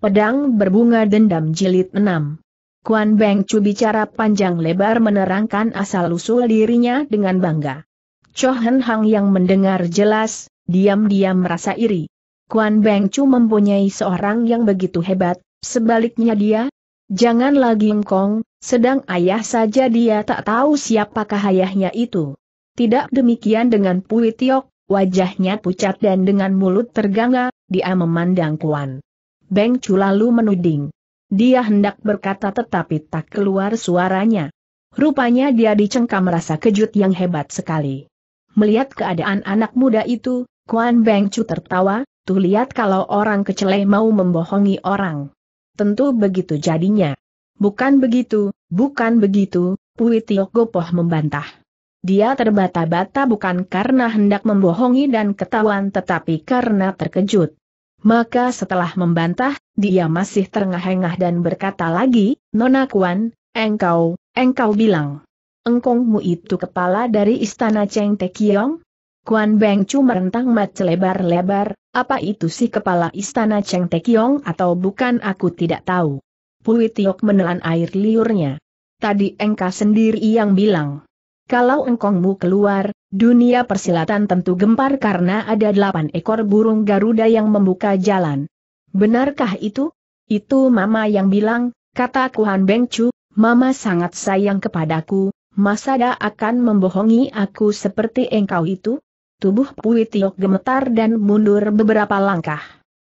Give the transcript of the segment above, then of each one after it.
Pedang Berbunga Dendam Jilid 6 Kuan Beng Chu bicara panjang lebar menerangkan asal-usul dirinya dengan bangga. Cho Hen Hang yang mendengar jelas, diam-diam merasa iri. Kuan Beng Chu mempunyai seorang yang begitu hebat, sebaliknya dia, jangan lagi engkong, sedang ayah saja dia tak tahu siapakah ayahnya itu. Tidak demikian dengan Pui Tiok, wajahnya pucat dan dengan mulut terganga, dia memandang Kuan. Beng Chu lalu menuding. Dia hendak berkata tetapi tak keluar suaranya. Rupanya dia dicengkam rasa kejut yang hebat sekali. Melihat keadaan anak muda itu, Kuan Beng Chu tertawa, tuh lihat kalau orang kecele mau membohongi orang. Tentu begitu jadinya. Bukan begitu, bukan begitu, Pui Tiok Gopoh membantah. Dia terbata-bata bukan karena hendak membohongi dan ketahuan tetapi karena terkejut. Maka setelah membantah, dia masih terengah-engah dan berkata lagi, Nona Kuan, engkau, engkau bilang. Engkongmu itu kepala dari istana Cheng Kiong? Kuan Beng Chu merentang mata lebar-lebar, apa itu sih kepala istana Cheng Kiong atau bukan aku tidak tahu. Pui Tiok menelan air liurnya. Tadi engkau sendiri yang bilang. Kalau engkongmu keluar, dunia persilatan tentu gempar karena ada delapan ekor burung Garuda yang membuka jalan. Benarkah itu? Itu mama yang bilang, kata Kuhan Bengcu, mama sangat sayang kepadaku, Masada akan membohongi aku seperti engkau itu? Tubuh Pui Tiok gemetar dan mundur beberapa langkah.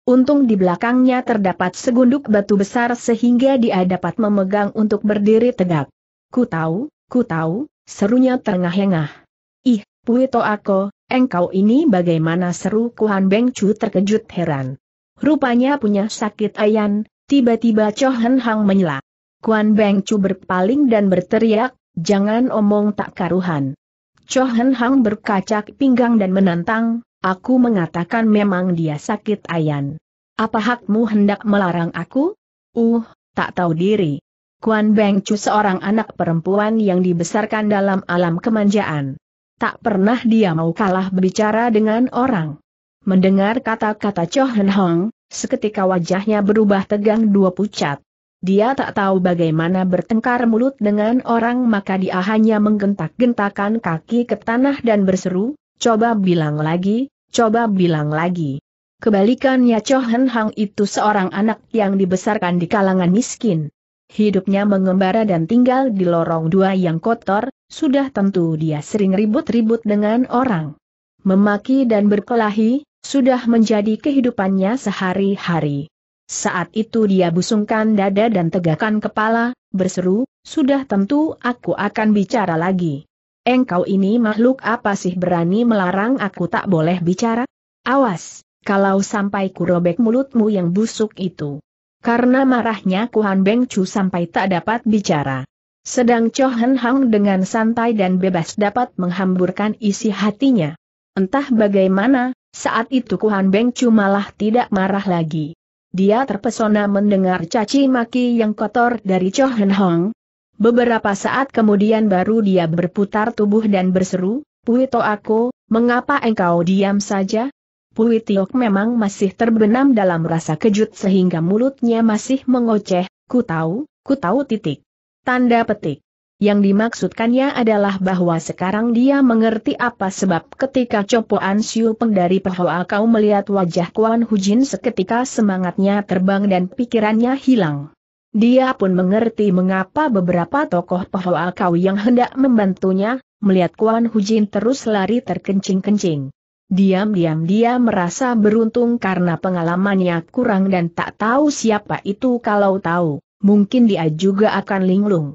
Untung di belakangnya terdapat segunduk batu besar sehingga dia dapat memegang untuk berdiri tegak. Ku tahu, ku tahu, Serunya terengah-engah. Ih, Puito aku, engkau ini bagaimana seru Kuan Beng Chu terkejut heran. Rupanya punya sakit ayan, tiba-tiba Cho Hen Hang menyela. Kuan Beng Chu berpaling dan berteriak, jangan omong tak karuhan. Cho Hen Hang berkacak pinggang dan menantang, aku mengatakan memang dia sakit ayan. Apa hakmu hendak melarang aku? Uh, tak tahu diri. Kuan Beng Chu seorang anak perempuan yang dibesarkan dalam alam kemanjaan. Tak pernah dia mau kalah berbicara dengan orang. Mendengar kata-kata Cho Hen Hong, seketika wajahnya berubah tegang dua pucat. Dia tak tahu bagaimana bertengkar mulut dengan orang maka dia hanya menggentak-gentakan kaki ke tanah dan berseru, coba bilang lagi, coba bilang lagi. Kebalikannya Cho Hen Hong itu seorang anak yang dibesarkan di kalangan miskin. Hidupnya mengembara dan tinggal di lorong dua yang kotor, sudah tentu dia sering ribut-ribut dengan orang. Memaki dan berkelahi, sudah menjadi kehidupannya sehari-hari. Saat itu dia busungkan dada dan tegakkan kepala, berseru, sudah tentu aku akan bicara lagi. Engkau ini makhluk apa sih berani melarang aku tak boleh bicara? Awas, kalau sampai kurobek mulutmu yang busuk itu. Karena marahnya Kuan Beng Chu sampai tak dapat bicara. Sedang Cho Hen Hang dengan santai dan bebas dapat menghamburkan isi hatinya. Entah bagaimana, saat itu Kuan Beng Chu malah tidak marah lagi. Dia terpesona mendengar caci maki yang kotor dari Cho Hen Hang. Beberapa saat kemudian baru dia berputar tubuh dan berseru, Puito aku, mengapa engkau diam saja? Pui Tiok memang masih terbenam dalam rasa kejut sehingga mulutnya masih mengoceh, ku tahu, ku tahu titik. Tanda petik. Yang dimaksudkannya adalah bahwa sekarang dia mengerti apa sebab ketika Copo Siu Peng dari Pehoa kau melihat wajah Kuan Hujin seketika semangatnya terbang dan pikirannya hilang. Dia pun mengerti mengapa beberapa tokoh Pehoa kau yang hendak membantunya, melihat Kuan Hujin terus lari terkencing-kencing. Diam-diam dia merasa beruntung karena pengalamannya kurang dan tak tahu siapa itu kalau tahu, mungkin dia juga akan linglung.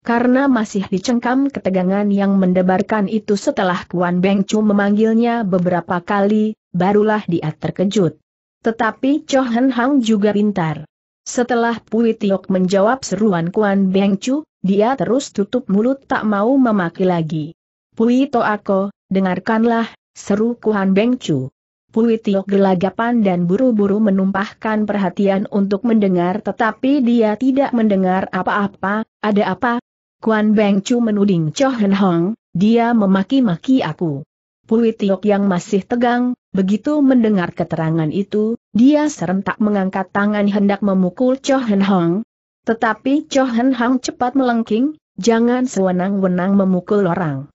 Karena masih dicengkam ketegangan yang mendebarkan itu setelah Kuan Beng Chu memanggilnya beberapa kali, barulah dia terkejut. Tetapi Cho Hen Hang juga pintar. Setelah Pui Tiok menjawab seruan Kuan Beng Chu, dia terus tutup mulut tak mau memaki lagi. Pui Toako, dengarkanlah, seru Kuan Beng Chu. Pui Tio gelagapan dan buru-buru menumpahkan perhatian untuk mendengar tetapi dia tidak mendengar apa-apa, ada apa? Kuan Beng Chu menuding Cho Hen Hong, dia memaki-maki aku. Pui Tio yang masih tegang, begitu mendengar keterangan itu, dia serentak mengangkat tangan hendak memukul Cho Hen Hong. Tetapi Cho Hen Hong cepat melengking, jangan sewenang-wenang memukul orang.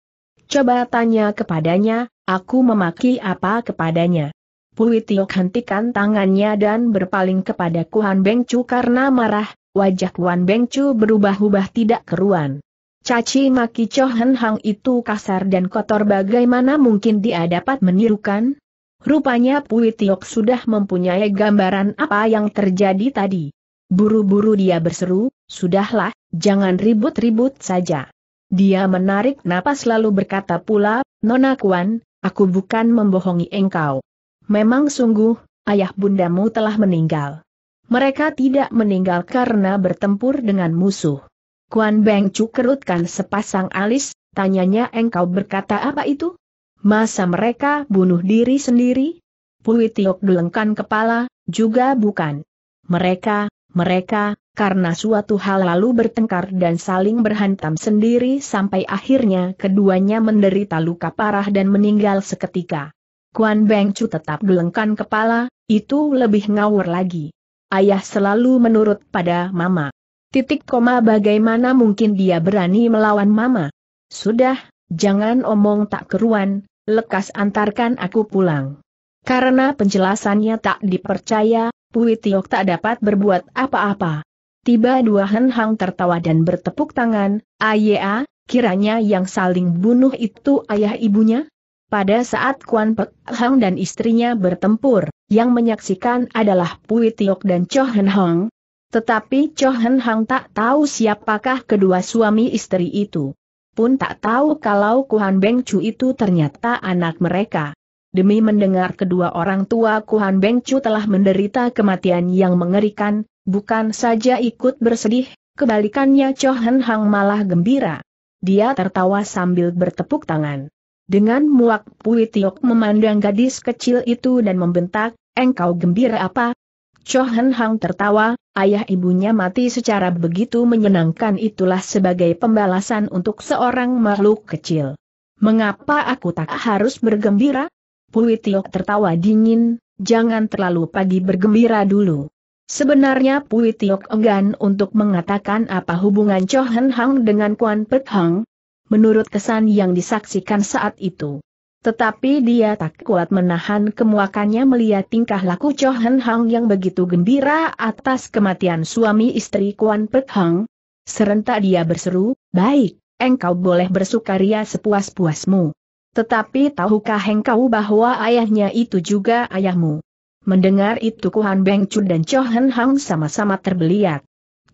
Coba tanya kepadanya, Aku memaki apa kepadanya? Pui Tiok hentikan tangannya dan berpaling kepada Kuan Bengcu karena marah, wajah Kuan Bengcu berubah-ubah tidak keruan. Caci maki Chohan Hang itu kasar dan kotor bagaimana mungkin dia dapat menirukan? Rupanya Pui Tiok sudah mempunyai gambaran apa yang terjadi tadi. Buru-buru dia berseru, sudahlah, jangan ribut-ribut saja. Dia menarik napas lalu berkata pula, Nona Kuan, Aku bukan membohongi engkau. Memang sungguh, ayah bundamu telah meninggal. Mereka tidak meninggal karena bertempur dengan musuh. Kuan Beng Cu kerutkan sepasang alis, tanyanya engkau berkata apa itu? Masa mereka bunuh diri sendiri? Pui Tiok gelengkan kepala, juga bukan. Mereka, mereka, karena suatu hal lalu bertengkar dan saling berhantam sendiri sampai akhirnya keduanya menderita luka parah dan meninggal seketika. Kuan Beng Chu tetap gelengkan kepala, itu lebih ngawur lagi. Ayah selalu menurut pada mama. Titik koma bagaimana mungkin dia berani melawan mama? Sudah, jangan omong tak keruan, lekas antarkan aku pulang. Karena penjelasannya tak dipercaya, Pui tak dapat berbuat apa-apa. Tiba dua Hen Hang tertawa dan bertepuk tangan, Aya, kiranya yang saling bunuh itu ayah ibunya? Pada saat Kuan Pek Hang dan istrinya bertempur, yang menyaksikan adalah Pui Tiok dan Cho Hen Hang. Tetapi Cho Hen Hang tak tahu siapakah kedua suami istri itu. Pun tak tahu kalau Kuan Beng Chu itu ternyata anak mereka demi mendengar kedua orang tua Kuan Bengcu telah menderita kematian yang mengerikan, bukan saja ikut bersedih, kebalikannya Cho Hen Hang malah gembira. Dia tertawa sambil bertepuk tangan. Dengan muak Pui Tiok memandang gadis kecil itu dan membentak, engkau gembira apa? Cho Hen Hang tertawa, ayah ibunya mati secara begitu menyenangkan itulah sebagai pembalasan untuk seorang makhluk kecil. Mengapa aku tak harus bergembira? Pui Tiok tertawa dingin, jangan terlalu pagi bergembira dulu. Sebenarnya Pui Tiok enggan untuk mengatakan apa hubungan Cho Hen Hang dengan Kuan Pek Hang, menurut kesan yang disaksikan saat itu. Tetapi dia tak kuat menahan kemuakannya melihat tingkah laku Cho Hen Hang yang begitu gembira atas kematian suami istri Kuan Pek Hang. Serentak dia berseru, baik, engkau boleh bersukaria sepuas-puasmu. Tetapi tahukah engkau bahwa ayahnya itu juga ayahmu? Mendengar itu Kuhan Beng Chu dan Cho Hen Hang sama-sama terbeliat.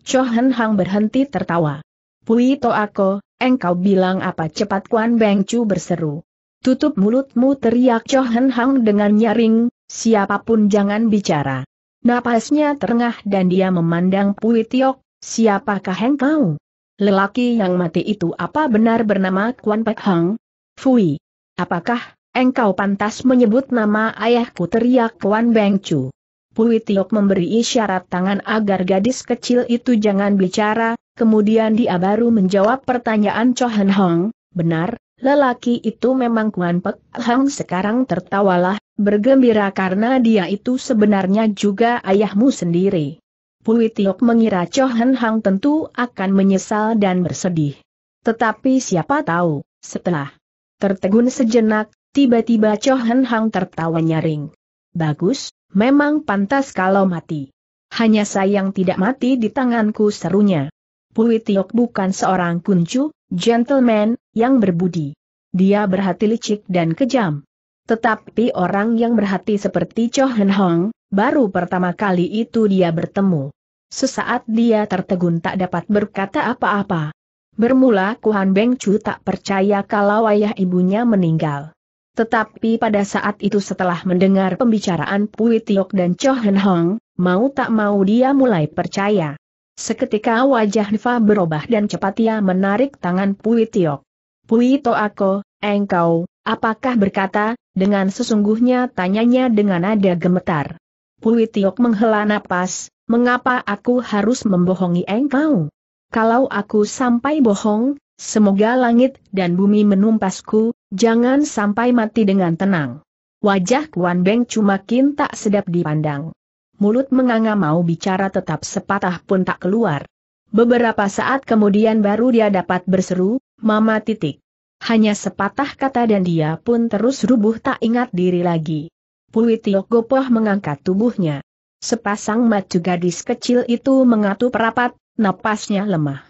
Cho Hen Hang berhenti tertawa. Pui to ako, engkau bilang apa cepat Kuan Beng Chu berseru. Tutup mulutmu teriak Cho Hen Hang dengan nyaring, siapapun jangan bicara. Napasnya terengah dan dia memandang Pui Tiok, siapakah engkau? Lelaki yang mati itu apa benar bernama Kuan Pek Hang? Fui. Apakah engkau pantas menyebut nama ayahku teriak Kuan Beng Chu? Pui Tiok memberi isyarat tangan agar gadis kecil itu jangan bicara, kemudian dia baru menjawab pertanyaan Chohan Hong, benar, lelaki itu memang Kuan Pek Hong sekarang tertawalah, bergembira karena dia itu sebenarnya juga ayahmu sendiri. Pui Tiok mengira Chohan Hong tentu akan menyesal dan bersedih. Tetapi siapa tahu, setelah Tertegun sejenak, tiba-tiba Cho Hen Hang tertawa nyaring. Bagus, memang pantas kalau mati. Hanya sayang tidak mati di tanganku serunya. Pui Tiok bukan seorang kuncu, gentleman, yang berbudi. Dia berhati licik dan kejam. Tetapi orang yang berhati seperti Cho Hen Hong, baru pertama kali itu dia bertemu. Sesaat dia tertegun tak dapat berkata apa-apa. Bermula Kuan Beng Chu tak percaya kalau ayah ibunya meninggal. Tetapi pada saat itu setelah mendengar pembicaraan Pui Tiok dan Cho Hen Hong, mau tak mau dia mulai percaya. Seketika wajah Nifa berubah dan cepat ia menarik tangan Pui Tiok. Pui Toako, engkau, apakah berkata, dengan sesungguhnya tanyanya dengan nada gemetar. Pui Tiok menghela napas, mengapa aku harus membohongi engkau? kalau aku sampai bohong, semoga langit dan bumi menumpasku, jangan sampai mati dengan tenang. Wajah Kuan Beng cuma tak sedap dipandang. Mulut menganga mau bicara tetap sepatah pun tak keluar. Beberapa saat kemudian baru dia dapat berseru, Mama titik. Hanya sepatah kata dan dia pun terus rubuh tak ingat diri lagi. Pui Gopoh mengangkat tubuhnya. Sepasang mata gadis kecil itu mengatup rapat, napasnya lemah.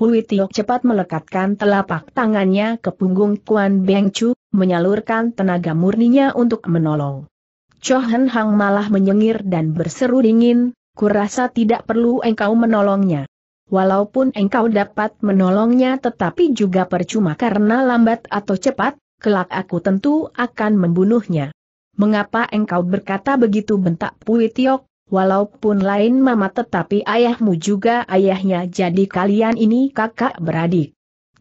Pui Tiok cepat melekatkan telapak tangannya ke punggung Kuan Beng Chu, menyalurkan tenaga murninya untuk menolong. Chohen Hang malah menyengir dan berseru dingin, kurasa tidak perlu engkau menolongnya. Walaupun engkau dapat menolongnya tetapi juga percuma karena lambat atau cepat, kelak aku tentu akan membunuhnya. Mengapa engkau berkata begitu bentak Pui Tiok, walaupun lain mama tetapi ayahmu juga ayahnya jadi kalian ini kakak beradik.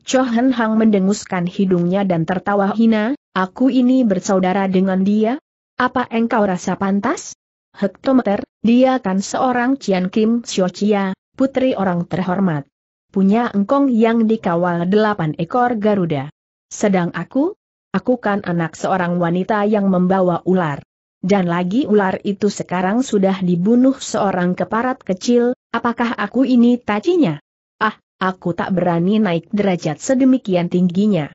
Chohen Hang mendenguskan hidungnya dan tertawa hina, aku ini bersaudara dengan dia? Apa engkau rasa pantas? Hektometer, dia kan seorang Cian Kim Xiochia, putri orang terhormat. Punya engkong yang dikawal delapan ekor Garuda. Sedang aku? Aku kan anak seorang wanita yang membawa ular. Dan lagi ular itu sekarang sudah dibunuh seorang keparat kecil, apakah aku ini tajinya? Ah, aku tak berani naik derajat sedemikian tingginya.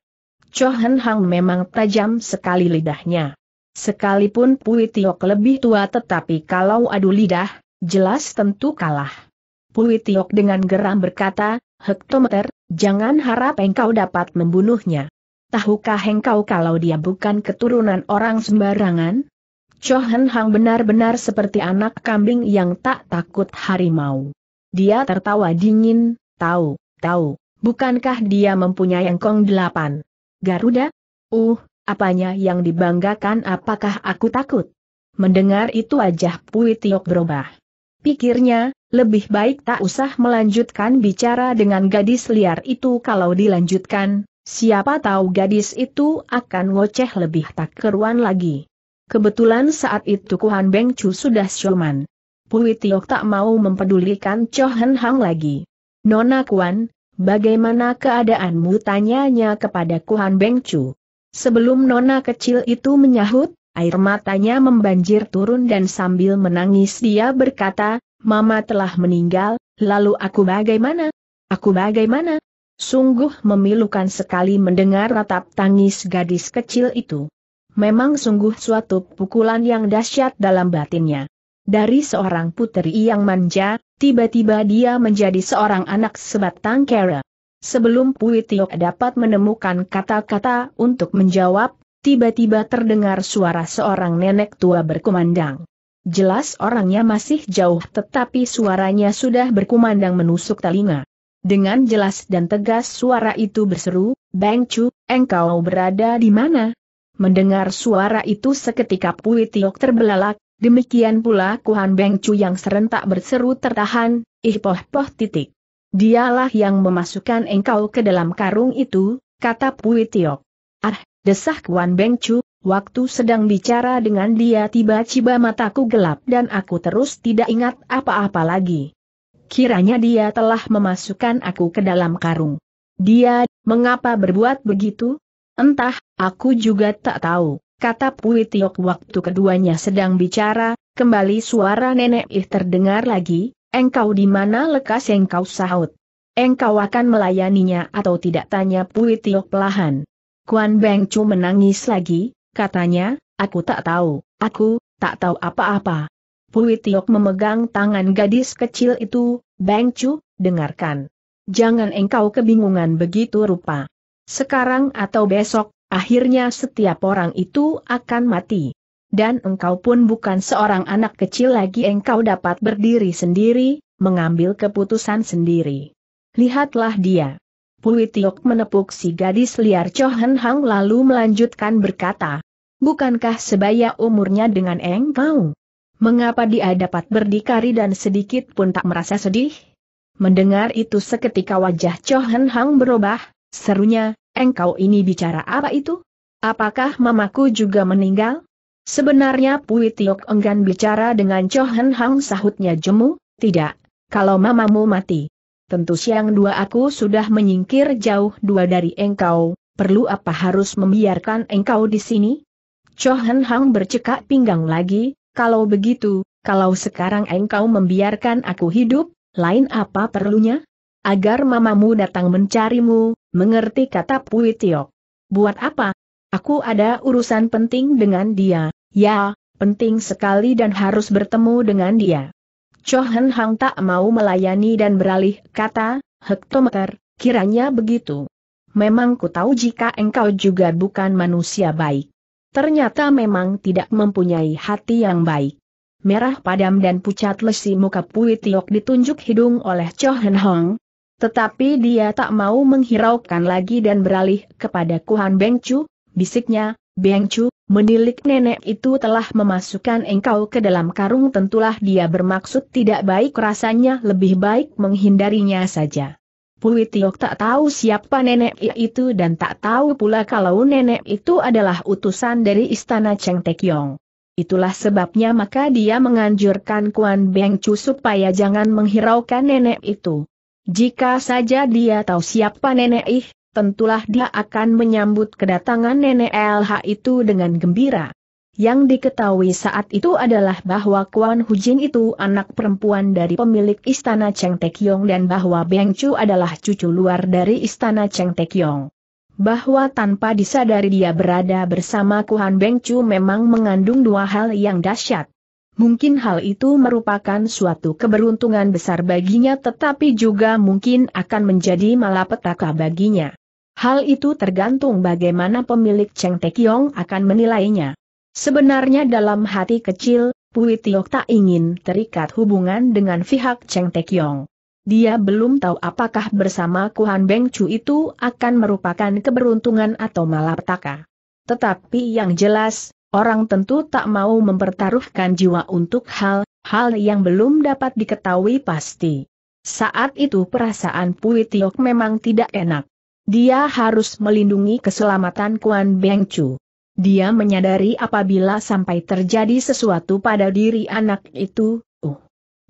Chohan Hang memang tajam sekali lidahnya. Sekalipun Pui Tiok lebih tua tetapi kalau adu lidah, jelas tentu kalah. Pui Tiok dengan geram berkata, Hektometer, jangan harap engkau dapat membunuhnya. Tahukah engkau kalau dia bukan keturunan orang sembarangan? Chohen Hang benar-benar seperti anak kambing yang tak takut harimau. Dia tertawa dingin, tahu, tahu, bukankah dia mempunyai engkong delapan? Garuda? Uh, apanya yang dibanggakan apakah aku takut? Mendengar itu wajah Pui Tiok berubah. Pikirnya, lebih baik tak usah melanjutkan bicara dengan gadis liar itu kalau dilanjutkan, siapa tahu gadis itu akan ngoceh lebih tak keruan lagi. Kebetulan saat itu Kuan Beng Chu sudah siuman. Pui Tiok tak mau mempedulikan Cho Hen Hang lagi. Nona Kuan, bagaimana keadaanmu tanyanya kepada Kuan Beng Chu. Sebelum nona kecil itu menyahut, air matanya membanjir turun dan sambil menangis dia berkata, Mama telah meninggal, lalu aku bagaimana? Aku bagaimana? Sungguh memilukan sekali mendengar ratap tangis gadis kecil itu. Memang sungguh suatu pukulan yang dahsyat dalam batinnya. Dari seorang putri yang manja, tiba-tiba dia menjadi seorang anak sebatang kera. Sebelum Pui Tiok dapat menemukan kata-kata untuk menjawab, tiba-tiba terdengar suara seorang nenek tua berkumandang. Jelas orangnya masih jauh tetapi suaranya sudah berkumandang menusuk telinga. Dengan jelas dan tegas suara itu berseru, Bang Chu, engkau berada di mana? Mendengar suara itu seketika Pui Tiok terbelalak, demikian pula Kuan Beng Chu yang serentak berseru tertahan, ih poh poh titik. Dialah yang memasukkan engkau ke dalam karung itu, kata Pui Tiok. Ah, desah Kuan Beng Chu, waktu sedang bicara dengan dia tiba-tiba mataku gelap dan aku terus tidak ingat apa-apa lagi. Kiranya dia telah memasukkan aku ke dalam karung. Dia, mengapa berbuat begitu? Entah, Aku juga tak tahu, kata Pui Tiok waktu keduanya sedang bicara, kembali suara nenek ih terdengar lagi, engkau di mana lekas engkau sahut. Engkau akan melayaninya atau tidak tanya Pui Tiok pelahan. Kuan Beng Chu menangis lagi, katanya, aku tak tahu, aku, tak tahu apa-apa. Pui Tiok memegang tangan gadis kecil itu, Beng Chu, dengarkan. Jangan engkau kebingungan begitu rupa. Sekarang atau besok, akhirnya setiap orang itu akan mati. Dan engkau pun bukan seorang anak kecil lagi engkau dapat berdiri sendiri, mengambil keputusan sendiri. Lihatlah dia. Pui Tiok menepuk si gadis liar Chohen Hang lalu melanjutkan berkata, Bukankah sebaya umurnya dengan engkau? Mengapa dia dapat berdikari dan sedikit pun tak merasa sedih? Mendengar itu seketika wajah Chohen Hang berubah, Serunya, engkau ini bicara apa itu? Apakah mamaku juga meninggal? Sebenarnya Pui Tiok enggan bicara dengan Cho Hang sahutnya jemu, tidak, kalau mamamu mati. Tentu siang dua aku sudah menyingkir jauh dua dari engkau, perlu apa harus membiarkan engkau di sini? Cho Hang bercekak pinggang lagi, kalau begitu, kalau sekarang engkau membiarkan aku hidup, lain apa perlunya? agar mamamu datang mencarimu, mengerti kata Pui Tiok. Buat apa? Aku ada urusan penting dengan dia, ya, penting sekali dan harus bertemu dengan dia. Chohen Hang tak mau melayani dan beralih kata, hektometer, kiranya begitu. Memang ku tahu jika engkau juga bukan manusia baik. Ternyata memang tidak mempunyai hati yang baik. Merah padam dan pucat lesi muka Pui Tiok ditunjuk hidung oleh Chohen Hong, tetapi dia tak mau menghiraukan lagi dan beralih kepada Kuan Chu, bisiknya, Beng Chu, menilik nenek itu telah memasukkan engkau ke dalam karung tentulah dia bermaksud tidak baik rasanya lebih baik menghindarinya saja. Pui Tiok tak tahu siapa nenek itu dan tak tahu pula kalau nenek itu adalah utusan dari istana Cheng Tekyong. Itulah sebabnya maka dia menganjurkan Kuan Beng Chu supaya jangan menghiraukan nenek itu. Jika saja dia tahu siapa nenek ih, tentulah dia akan menyambut kedatangan nenek LH itu dengan gembira. Yang diketahui saat itu adalah bahwa Kuan Hujin itu anak perempuan dari pemilik istana Cheng Tekyong dan bahwa Beng Chu adalah cucu luar dari istana Cheng Tekyong. Bahwa tanpa disadari dia berada bersama Kuan Beng Chu memang mengandung dua hal yang dahsyat. Mungkin hal itu merupakan suatu keberuntungan besar baginya tetapi juga mungkin akan menjadi malapetaka baginya. Hal itu tergantung bagaimana pemilik Cheng Tekiong akan menilainya. Sebenarnya dalam hati kecil, Pui Tiok tak ingin terikat hubungan dengan pihak Cheng Tekiong. Dia belum tahu apakah bersama Kuan Beng Chu itu akan merupakan keberuntungan atau malapetaka. Tetapi yang jelas, Orang tentu tak mau mempertaruhkan jiwa untuk hal, hal yang belum dapat diketahui pasti. Saat itu perasaan Pui Tiok memang tidak enak. Dia harus melindungi keselamatan Kuan Beng Chu. Dia menyadari apabila sampai terjadi sesuatu pada diri anak itu, uh.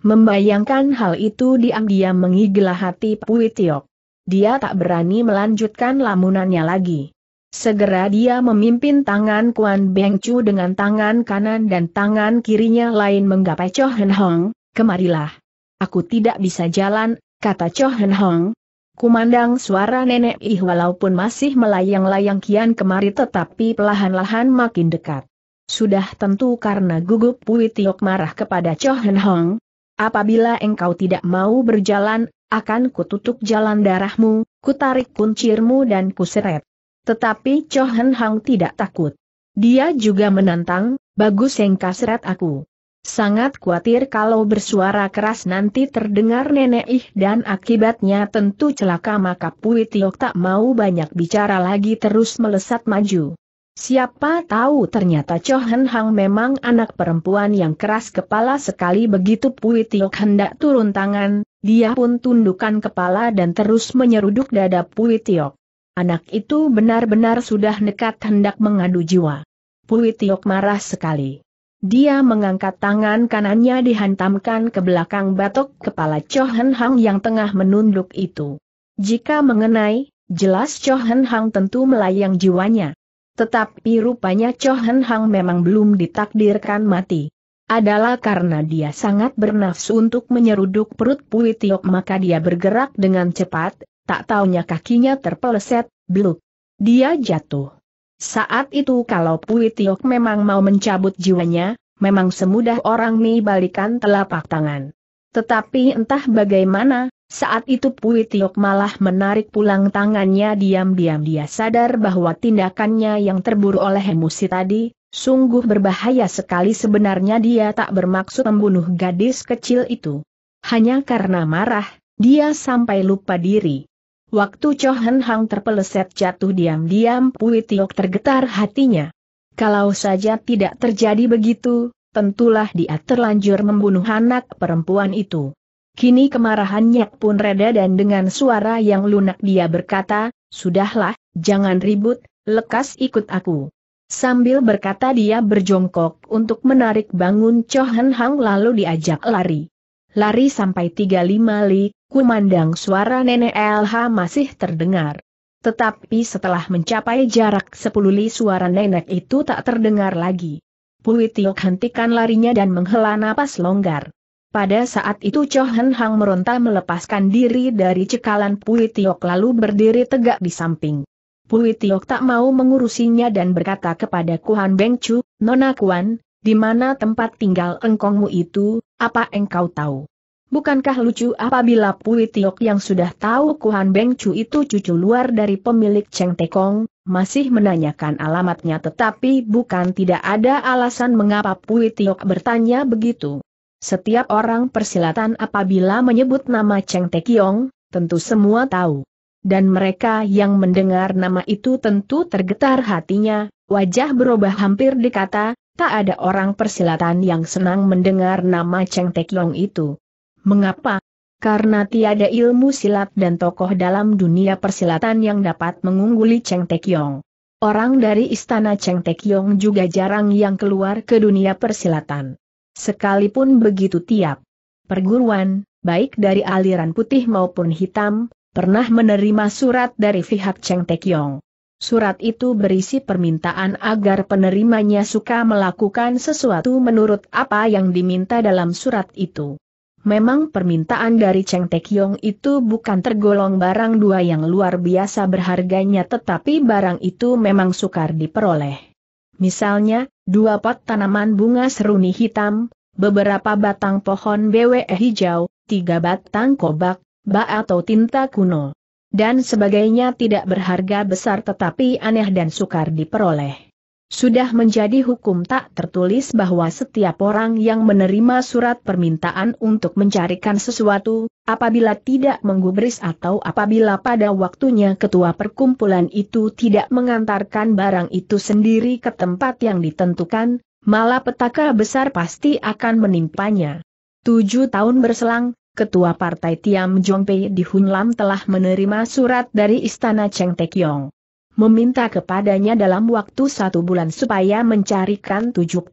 Membayangkan hal itu diam-diam mengigilah hati Pui Tiok. Dia tak berani melanjutkan lamunannya lagi. Segera dia memimpin tangan Kuan Beng Chu dengan tangan kanan dan tangan kirinya lain menggapai Cho Hen Hong, kemarilah. Aku tidak bisa jalan, kata Cho Hen Hong. Kumandang suara nenek ih walaupun masih melayang-layang kian kemari tetapi pelahan-lahan makin dekat. Sudah tentu karena gugup Pui Tiok marah kepada Cho Hen Hong. Apabila engkau tidak mau berjalan, akan kututup jalan darahmu, kutarik kuncirmu dan kuseret. Tetapi Cho Hen Hang tidak takut. Dia juga menantang, bagus yang kasrat aku. Sangat khawatir kalau bersuara keras nanti terdengar nenek ih dan akibatnya tentu celaka maka Pui Tiok tak mau banyak bicara lagi terus melesat maju. Siapa tahu ternyata Cho Hen Hang memang anak perempuan yang keras kepala sekali begitu Pui Tiok hendak turun tangan, dia pun tundukkan kepala dan terus menyeruduk dada Pui Tiok. Anak itu benar-benar sudah nekat hendak mengadu jiwa. Pui marah sekali. Dia mengangkat tangan kanannya dihantamkan ke belakang batok kepala Chohen Hang yang tengah menunduk itu. Jika mengenai, jelas Chohen Hang tentu melayang jiwanya. Tetapi rupanya Chohen Hang memang belum ditakdirkan mati. Adalah karena dia sangat bernafsu untuk menyeruduk perut Pui maka dia bergerak dengan cepat, Tak taunya kakinya terpeleset, bluk. Dia jatuh. Saat itu kalau Pui Tiok memang mau mencabut jiwanya, memang semudah orang Mi balikan telapak tangan. Tetapi entah bagaimana, saat itu Pui Tiok malah menarik pulang tangannya diam-diam dia sadar bahwa tindakannya yang terburu oleh emosi tadi, sungguh berbahaya sekali sebenarnya dia tak bermaksud membunuh gadis kecil itu. Hanya karena marah, dia sampai lupa diri. Waktu Cho Hen Hang terpeleset jatuh diam-diam Pui Tiok tergetar hatinya. Kalau saja tidak terjadi begitu, tentulah dia terlanjur membunuh anak perempuan itu. Kini kemarahannya pun reda dan dengan suara yang lunak dia berkata, Sudahlah, jangan ribut, lekas ikut aku. Sambil berkata dia berjongkok untuk menarik bangun Cho Hen Hang lalu diajak lari lari sampai 35 li, kumandang suara nenek LH masih terdengar. Tetapi setelah mencapai jarak 10 li suara nenek itu tak terdengar lagi. Pui hentikan larinya dan menghela napas longgar. Pada saat itu Cho Hang meronta melepaskan diri dari cekalan Pui lalu berdiri tegak di samping. Pui tak mau mengurusinya dan berkata kepada Kuan Beng Chu, Nona Kuan, di mana tempat tinggal engkongmu itu, apa engkau tahu? Bukankah lucu apabila Pui Tiok yang sudah tahu Kuhan Beng Chu itu cucu luar dari pemilik Cheng Tekong, masih menanyakan alamatnya tetapi bukan tidak ada alasan mengapa Pui Tiok bertanya begitu. Setiap orang persilatan apabila menyebut nama Cheng Tekiong, tentu semua tahu. Dan mereka yang mendengar nama itu tentu tergetar hatinya, wajah berubah hampir dikata, Tak ada orang persilatan yang senang mendengar nama Cheng Tekyong itu. Mengapa? Karena tiada ilmu silat dan tokoh dalam dunia persilatan yang dapat mengungguli Cheng Tekyong. Orang dari istana Cheng Tekyong juga jarang yang keluar ke dunia persilatan. Sekalipun begitu tiap perguruan, baik dari aliran putih maupun hitam, pernah menerima surat dari pihak Cheng Tekyong. Surat itu berisi permintaan agar penerimanya suka melakukan sesuatu menurut apa yang diminta dalam surat itu. Memang permintaan dari Cheng Yong itu bukan tergolong barang dua yang luar biasa berharganya tetapi barang itu memang sukar diperoleh. Misalnya, dua pot tanaman bunga seruni hitam, beberapa batang pohon BWE hijau, tiga batang kobak, ba atau tinta kuno dan sebagainya tidak berharga besar tetapi aneh dan sukar diperoleh. Sudah menjadi hukum tak tertulis bahwa setiap orang yang menerima surat permintaan untuk mencarikan sesuatu, apabila tidak menggubris atau apabila pada waktunya ketua perkumpulan itu tidak mengantarkan barang itu sendiri ke tempat yang ditentukan, malah petaka besar pasti akan menimpanya. Tujuh tahun berselang, Ketua Partai Tiam Jongpei di Hunlam telah menerima surat dari Istana Cheng Tekyong. Meminta kepadanya dalam waktu satu bulan supaya mencarikan 72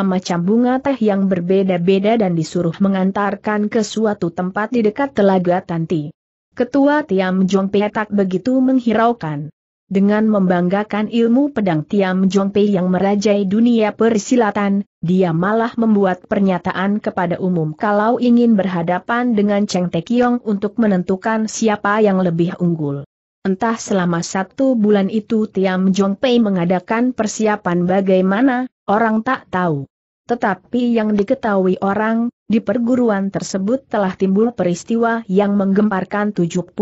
macam bunga teh yang berbeda-beda dan disuruh mengantarkan ke suatu tempat di dekat Telaga Tanti. Ketua Tiam Jongpei tak begitu menghiraukan. Dengan membanggakan ilmu pedang Tiam Jongpei yang merajai dunia persilatan, dia malah membuat pernyataan kepada umum kalau ingin berhadapan dengan Cheng Tekiong untuk menentukan siapa yang lebih unggul. Entah selama satu bulan itu Tiam Jongpei mengadakan persiapan bagaimana, orang tak tahu. Tetapi yang diketahui orang, di perguruan tersebut telah timbul peristiwa yang menggemparkan 72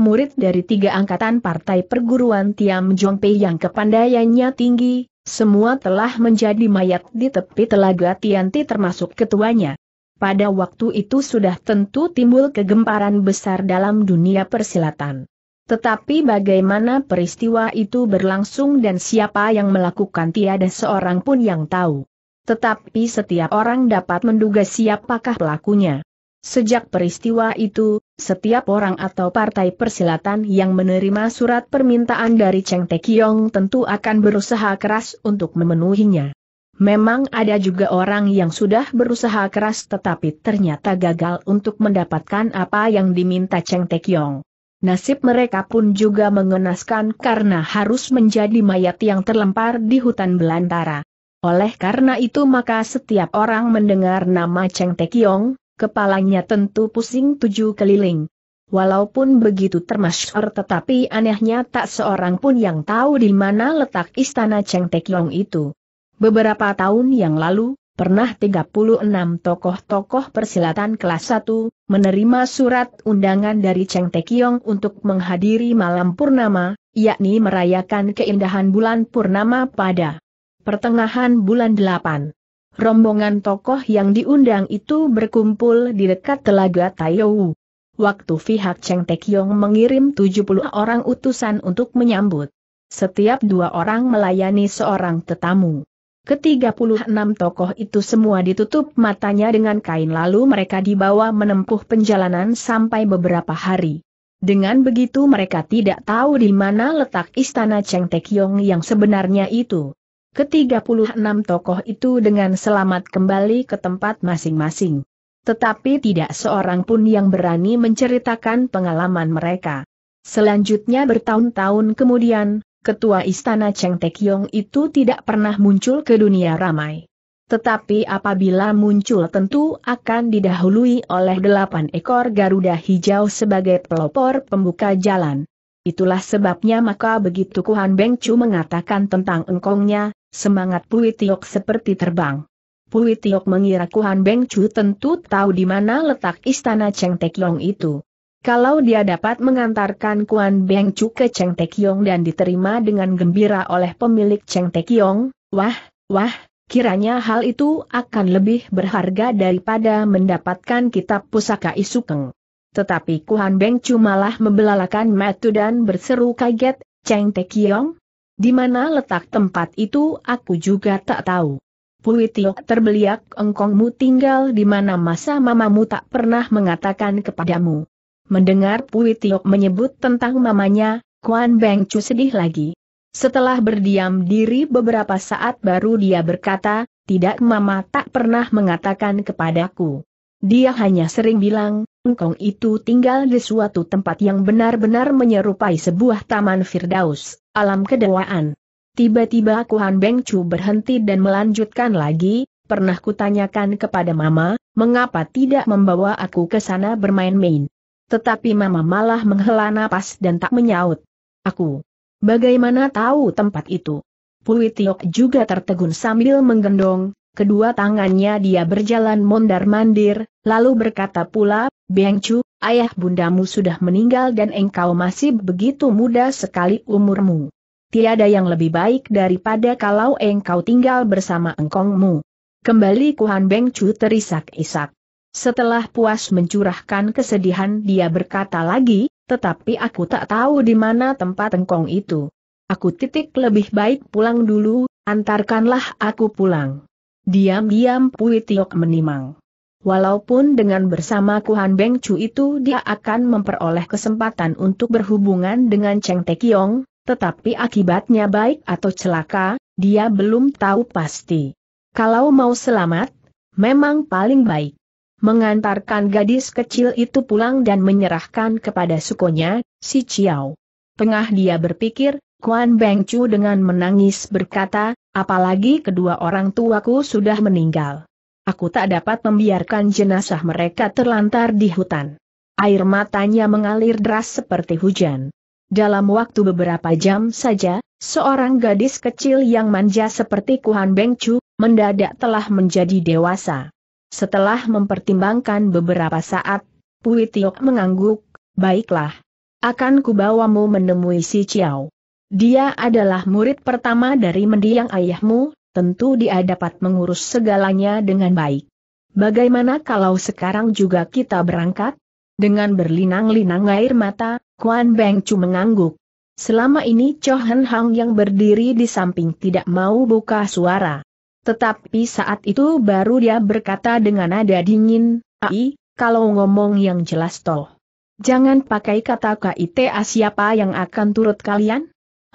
murid dari tiga angkatan partai perguruan Tiam Jongpe yang kepandaiannya tinggi, semua telah menjadi mayat di tepi telaga Tianti termasuk ketuanya. Pada waktu itu sudah tentu timbul kegemparan besar dalam dunia persilatan. Tetapi bagaimana peristiwa itu berlangsung dan siapa yang melakukan tiada seorang pun yang tahu. Tetapi setiap orang dapat menduga siapakah pelakunya. Sejak peristiwa itu, setiap orang atau partai persilatan yang menerima surat permintaan dari Cheng Tekiong tentu akan berusaha keras untuk memenuhinya. Memang ada juga orang yang sudah berusaha keras tetapi ternyata gagal untuk mendapatkan apa yang diminta Cheng Tekiong. Nasib mereka pun juga mengenaskan karena harus menjadi mayat yang terlempar di hutan belantara. Oleh karena itu maka setiap orang mendengar nama Cheng Tekiong, kepalanya tentu pusing tujuh keliling. Walaupun begitu termasyur tetapi anehnya tak seorang pun yang tahu di mana letak istana Cheng Tekiong itu. Beberapa tahun yang lalu, pernah 36 tokoh-tokoh persilatan kelas 1, menerima surat undangan dari Cheng Tekiong untuk menghadiri malam purnama, yakni merayakan keindahan bulan purnama pada pertengahan bulan 8. Rombongan tokoh yang diundang itu berkumpul di dekat telaga Taiyou. Waktu pihak Cheng Tekyong mengirim 70 orang utusan untuk menyambut. Setiap dua orang melayani seorang tetamu. Ketiga puluh enam tokoh itu semua ditutup matanya dengan kain lalu mereka dibawa menempuh perjalanan sampai beberapa hari. Dengan begitu mereka tidak tahu di mana letak istana Cheng Tekyong yang sebenarnya itu. Ketiga puluh enam tokoh itu dengan selamat kembali ke tempat masing-masing. Tetapi tidak seorang pun yang berani menceritakan pengalaman mereka. Selanjutnya bertahun-tahun kemudian, ketua istana Cheng Taekyong itu tidak pernah muncul ke dunia ramai. Tetapi apabila muncul tentu akan didahului oleh delapan ekor Garuda hijau sebagai pelopor pembuka jalan. Itulah sebabnya maka begitu Kuan Beng Chu mengatakan tentang engkongnya, Semangat Pui Tiok seperti terbang. Pui Tiok mengira Kuan Beng Chu tentu tahu di mana letak istana Cheng Tek Yong itu. Kalau dia dapat mengantarkan Kuan Beng Chu ke Cheng Tek Yong dan diterima dengan gembira oleh pemilik Cheng Tek Yong, wah, wah, kiranya hal itu akan lebih berharga daripada mendapatkan kitab pusaka Isukeng. Tetapi Kuan Beng Chu malah membelalakan matu dan berseru kaget, Cheng Tek Yong, di mana letak tempat itu aku juga tak tahu. Puitio terbeliak engkongmu tinggal di mana masa mamamu tak pernah mengatakan kepadamu. Mendengar Puitio menyebut tentang mamanya, Kuan Beng Chu sedih lagi. Setelah berdiam diri beberapa saat baru dia berkata, tidak mama tak pernah mengatakan kepadaku. Dia hanya sering bilang, engkong itu tinggal di suatu tempat yang benar-benar menyerupai sebuah taman Firdaus, alam kedewaan. Tiba-tiba Kuhan Chu berhenti dan melanjutkan lagi, pernah kutanyakan kepada Mama, mengapa tidak membawa aku ke sana bermain-main. Tetapi Mama malah menghela napas dan tak menyaut. Aku, bagaimana tahu tempat itu? Pui Tiok juga tertegun sambil menggendong, kedua tangannya dia berjalan mondar-mandir, lalu berkata pula, Beng Chu, ayah bundamu sudah meninggal dan engkau masih begitu muda sekali umurmu. Tiada yang lebih baik daripada kalau engkau tinggal bersama engkongmu. Kembali Kuhan Beng Chu terisak-isak. Setelah puas mencurahkan kesedihan dia berkata lagi, tetapi aku tak tahu di mana tempat engkong itu. Aku titik lebih baik pulang dulu, antarkanlah aku pulang. Diam-diam Pui Tiok menimang. Walaupun dengan bersama Kuhan Beng Chu itu dia akan memperoleh kesempatan untuk berhubungan dengan Cheng Te Kiong, tetapi akibatnya baik atau celaka, dia belum tahu pasti. Kalau mau selamat, memang paling baik. Mengantarkan gadis kecil itu pulang dan menyerahkan kepada sukonya, si Ciao. Tengah dia berpikir, Kuan Beng Chu dengan menangis berkata, apalagi kedua orang tuaku sudah meninggal. Aku tak dapat membiarkan jenazah mereka terlantar di hutan. Air matanya mengalir deras seperti hujan. Dalam waktu beberapa jam saja, seorang gadis kecil yang manja seperti Kuan Beng Chu, mendadak telah menjadi dewasa. Setelah mempertimbangkan beberapa saat, Pui Tiok mengangguk, baiklah. Akan kubawamu menemui si Ciao. Dia adalah murid pertama dari mendiang ayahmu, tentu dia dapat mengurus segalanya dengan baik. Bagaimana kalau sekarang juga kita berangkat? Dengan berlinang-linang air mata, Kuan Beng Chu mengangguk. Selama ini Chohan Hang yang berdiri di samping tidak mau buka suara. Tetapi saat itu baru dia berkata dengan nada dingin, Ai, kalau ngomong yang jelas toh. Jangan pakai kata KITA siapa yang akan turut kalian?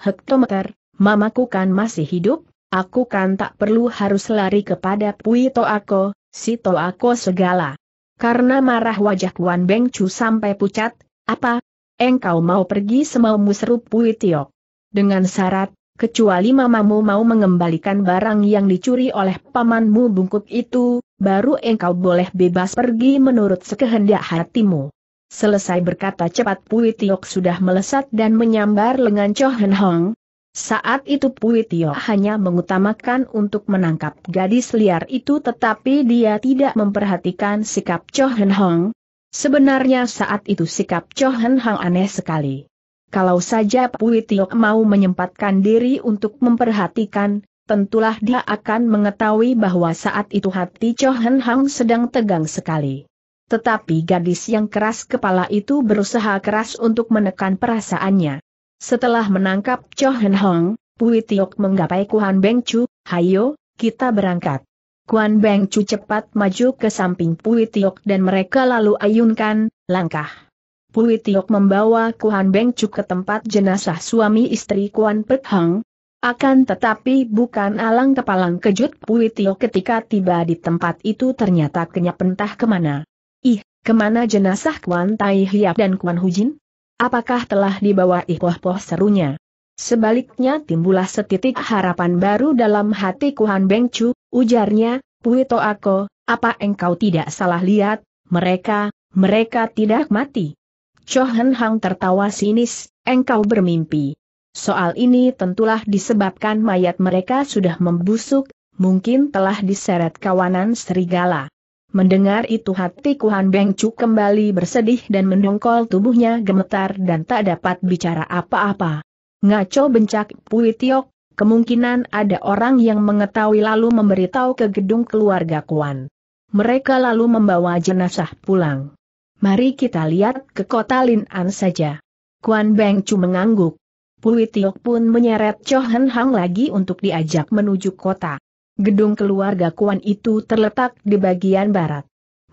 hektometer, mamaku kan masih hidup, aku kan tak perlu harus lari kepada Pui Toako, si Toako segala. Karena marah wajah Wan Beng Chu sampai pucat, apa? Engkau mau pergi semaumu seru Pui Tiok. Dengan syarat, kecuali mamamu mau mengembalikan barang yang dicuri oleh pamanmu bungkuk itu, baru engkau boleh bebas pergi menurut sekehendak hatimu. Selesai berkata cepat Pui Tiok sudah melesat dan menyambar lengan Cho Hen Hong. Saat itu Pui Tiok hanya mengutamakan untuk menangkap gadis liar itu tetapi dia tidak memperhatikan sikap Cho Hen Hong. Sebenarnya saat itu sikap Cho Hen Hong aneh sekali. Kalau saja Pui Tiok mau menyempatkan diri untuk memperhatikan, tentulah dia akan mengetahui bahwa saat itu hati Cho Hen Hong sedang tegang sekali. Tetapi gadis yang keras kepala itu berusaha keras untuk menekan perasaannya. Setelah menangkap Cho Hen Hong, Pui Tiok menggapai Kuan Beng Chu, hayo, kita berangkat. Kuan Beng Chu cepat maju ke samping Pui Tiok dan mereka lalu ayunkan, langkah. Pui Tiok membawa Kuan Beng Chu ke tempat jenazah suami istri Kuan Pek Hang. Akan tetapi bukan alang kepalang kejut Pui Tiok ketika tiba di tempat itu ternyata kenyap kemana. Ih, kemana jenazah Kuan Tai Hiap dan Kuan Hujin? Apakah telah dibawa Ih Poh Poh serunya? Sebaliknya timbullah setitik harapan baru dalam hati Kuan Beng Chu, ujarnya, Puito Ako, apa engkau tidak salah lihat, mereka, mereka tidak mati. Chohen Hang tertawa sinis, engkau bermimpi. Soal ini tentulah disebabkan mayat mereka sudah membusuk, mungkin telah diseret kawanan serigala. Mendengar itu hatiku Han Bengcu kembali bersedih dan mendongkol tubuhnya gemetar dan tak dapat bicara apa-apa. Ngaco bencak Pui Tiok, kemungkinan ada orang yang mengetahui lalu memberitahu ke gedung keluarga Kuan. Mereka lalu membawa jenazah pulang. Mari kita lihat ke kota Lin'an saja. Kuan Bengcu mengangguk. Pui Tiok pun menyeret Cho Hen Hang lagi untuk diajak menuju kota. Gedung keluarga Kuan itu terletak di bagian barat.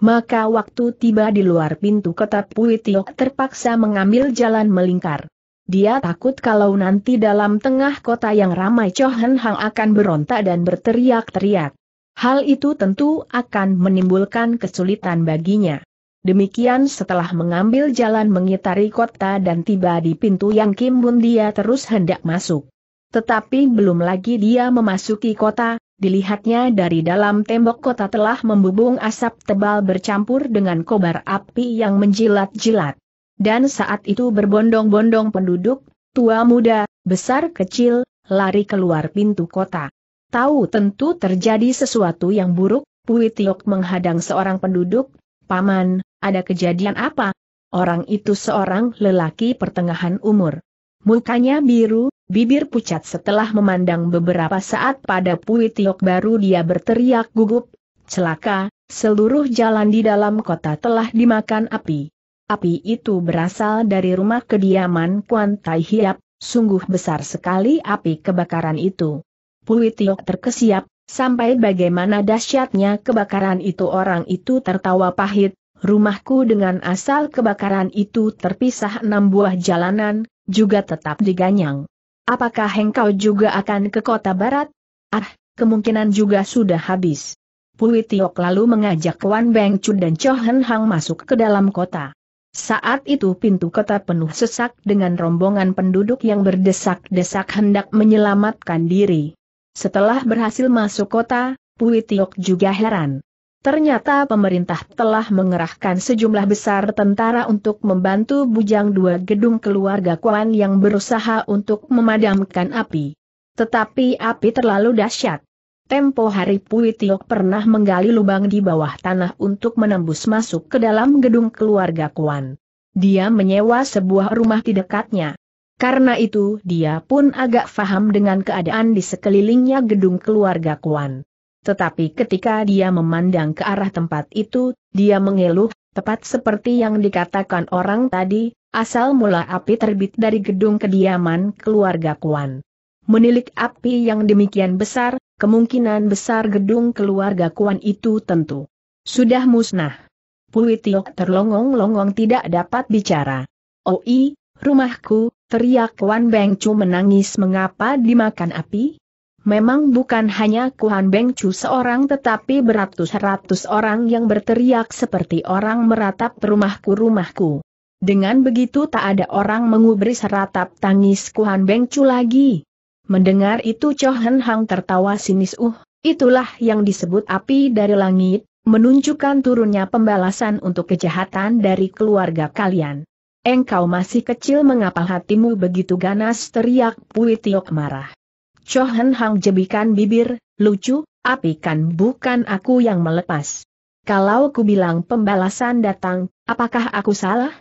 Maka waktu tiba di luar pintu kota Pui Tiok terpaksa mengambil jalan melingkar. Dia takut kalau nanti dalam tengah kota yang ramai Chohen Hang akan berontak dan berteriak-teriak. Hal itu tentu akan menimbulkan kesulitan baginya. Demikian setelah mengambil jalan mengitari kota dan tiba di pintu yang Kim Bun dia terus hendak masuk. Tetapi belum lagi dia memasuki kota, Dilihatnya dari dalam tembok kota telah membubung asap tebal bercampur dengan kobar api yang menjilat-jilat. Dan saat itu berbondong-bondong penduduk, tua muda, besar kecil, lari keluar pintu kota. Tahu tentu terjadi sesuatu yang buruk, Pui Tiok menghadang seorang penduduk, Paman, ada kejadian apa? Orang itu seorang lelaki pertengahan umur. Mukanya biru, bibir pucat setelah memandang beberapa saat pada Pui Tiok baru dia berteriak gugup, celaka, seluruh jalan di dalam kota telah dimakan api. Api itu berasal dari rumah kediaman Kuan Tai Hiap, sungguh besar sekali api kebakaran itu. Pui Tiok terkesiap, sampai bagaimana dahsyatnya kebakaran itu orang itu tertawa pahit, rumahku dengan asal kebakaran itu terpisah enam buah jalanan, juga tetap diganyang. Apakah engkau juga akan ke kota barat? Ah, kemungkinan juga sudah habis. Pui Tiok lalu mengajak Wan Beng Chun dan Cho Hen Hang masuk ke dalam kota. Saat itu pintu kota penuh sesak dengan rombongan penduduk yang berdesak-desak hendak menyelamatkan diri. Setelah berhasil masuk kota, Pui Tiok juga heran. Ternyata pemerintah telah mengerahkan sejumlah besar tentara untuk membantu bujang dua gedung keluarga Kuan yang berusaha untuk memadamkan api. Tetapi api terlalu dahsyat. Tempo hari Pui pernah menggali lubang di bawah tanah untuk menembus masuk ke dalam gedung keluarga Kuan. Dia menyewa sebuah rumah di dekatnya. Karena itu dia pun agak faham dengan keadaan di sekelilingnya gedung keluarga Kuan. Tetapi ketika dia memandang ke arah tempat itu, dia mengeluh, tepat seperti yang dikatakan orang tadi, asal mula api terbit dari gedung kediaman keluarga Kuan. Menilik api yang demikian besar, kemungkinan besar gedung keluarga Kuan itu tentu sudah musnah. Pui Tiok terlongong-longong tidak dapat bicara. Oi, rumahku, teriak Wan Beng Chu menangis mengapa dimakan api? Memang bukan hanya Kuhan Beng Chu seorang tetapi beratus-ratus orang yang berteriak seperti orang meratap rumahku-rumahku. Dengan begitu tak ada orang mengubris ratap tangis Kuhan Beng Chu lagi. Mendengar itu Chohan Hang tertawa sinis uh, itulah yang disebut api dari langit, menunjukkan turunnya pembalasan untuk kejahatan dari keluarga kalian. Engkau masih kecil mengapa hatimu begitu ganas teriak Pui Tiok marah. Chohen Hang jebikan bibir, lucu, api kan bukan aku yang melepas. Kalau ku bilang pembalasan datang, apakah aku salah?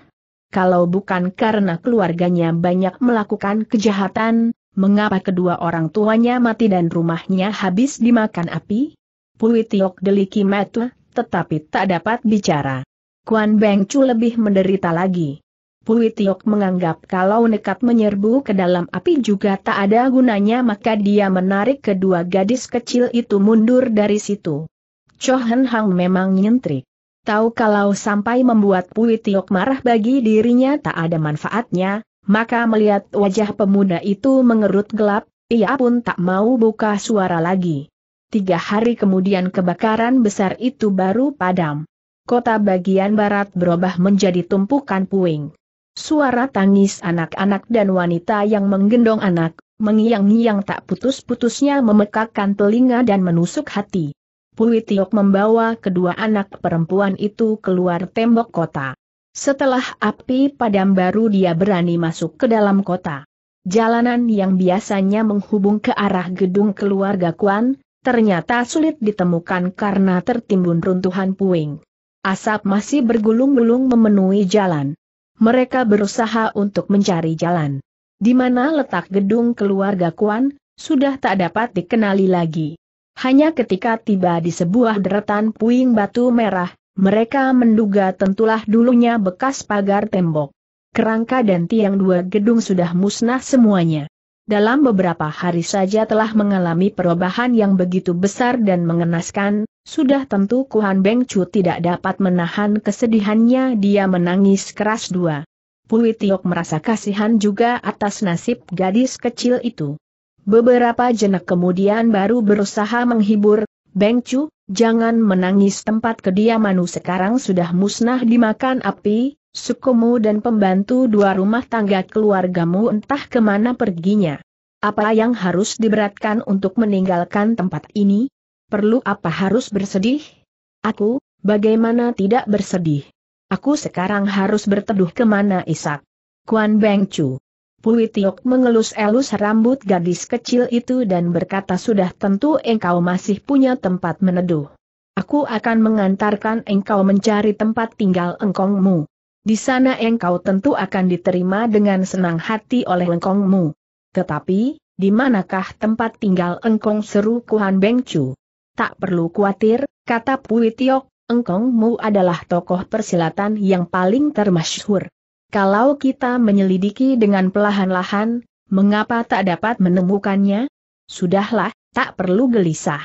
Kalau bukan karena keluarganya banyak melakukan kejahatan, mengapa kedua orang tuanya mati dan rumahnya habis dimakan api? Pui Tiok deliki metu, tetapi tak dapat bicara. Kuan Beng Chu lebih menderita lagi. Pui Tiok menganggap kalau nekat menyerbu ke dalam api juga tak ada gunanya maka dia menarik kedua gadis kecil itu mundur dari situ. Chohen Hang memang nyentrik. Tahu kalau sampai membuat Pui Tiok marah bagi dirinya tak ada manfaatnya, maka melihat wajah pemuda itu mengerut gelap, ia pun tak mau buka suara lagi. Tiga hari kemudian kebakaran besar itu baru padam. Kota bagian barat berubah menjadi tumpukan puing. Suara tangis anak-anak dan wanita yang menggendong anak, mengiang-ngiang tak putus-putusnya memekakkan telinga dan menusuk hati. Pui Tiok membawa kedua anak perempuan itu keluar tembok kota. Setelah api padam baru dia berani masuk ke dalam kota. Jalanan yang biasanya menghubung ke arah gedung keluarga Kuan, ternyata sulit ditemukan karena tertimbun runtuhan puing. Asap masih bergulung-gulung memenuhi jalan mereka berusaha untuk mencari jalan. Di mana letak gedung keluarga Kuan, sudah tak dapat dikenali lagi. Hanya ketika tiba di sebuah deretan puing batu merah, mereka menduga tentulah dulunya bekas pagar tembok. Kerangka dan tiang dua gedung sudah musnah semuanya dalam beberapa hari saja telah mengalami perubahan yang begitu besar dan mengenaskan, sudah tentu Kuan Beng Chu tidak dapat menahan kesedihannya dia menangis keras dua. Pui Tiok merasa kasihan juga atas nasib gadis kecil itu. Beberapa jenak kemudian baru berusaha menghibur, Beng Chu, jangan menangis tempat kediamanmu sekarang sudah musnah dimakan api, sukumu dan pembantu dua rumah tangga keluargamu entah kemana perginya. Apa yang harus diberatkan untuk meninggalkan tempat ini? perlu apa harus bersedih? Aku, bagaimana tidak bersedih? Aku sekarang harus berteduh kemana Isak? Kuan Beng Chu. Pui Tiok mengelus-elus rambut gadis kecil itu dan berkata sudah tentu engkau masih punya tempat meneduh. Aku akan mengantarkan engkau mencari tempat tinggal engkongmu. Di sana engkau tentu akan diterima dengan senang hati oleh engkongmu. Tetapi, di manakah tempat tinggal engkong seru Kuan Beng Chu? Tak perlu khawatir, kata Pui Tiok, engkongmu adalah tokoh persilatan yang paling termasyhur. Kalau kita menyelidiki dengan pelahan-lahan, mengapa tak dapat menemukannya? Sudahlah, tak perlu gelisah.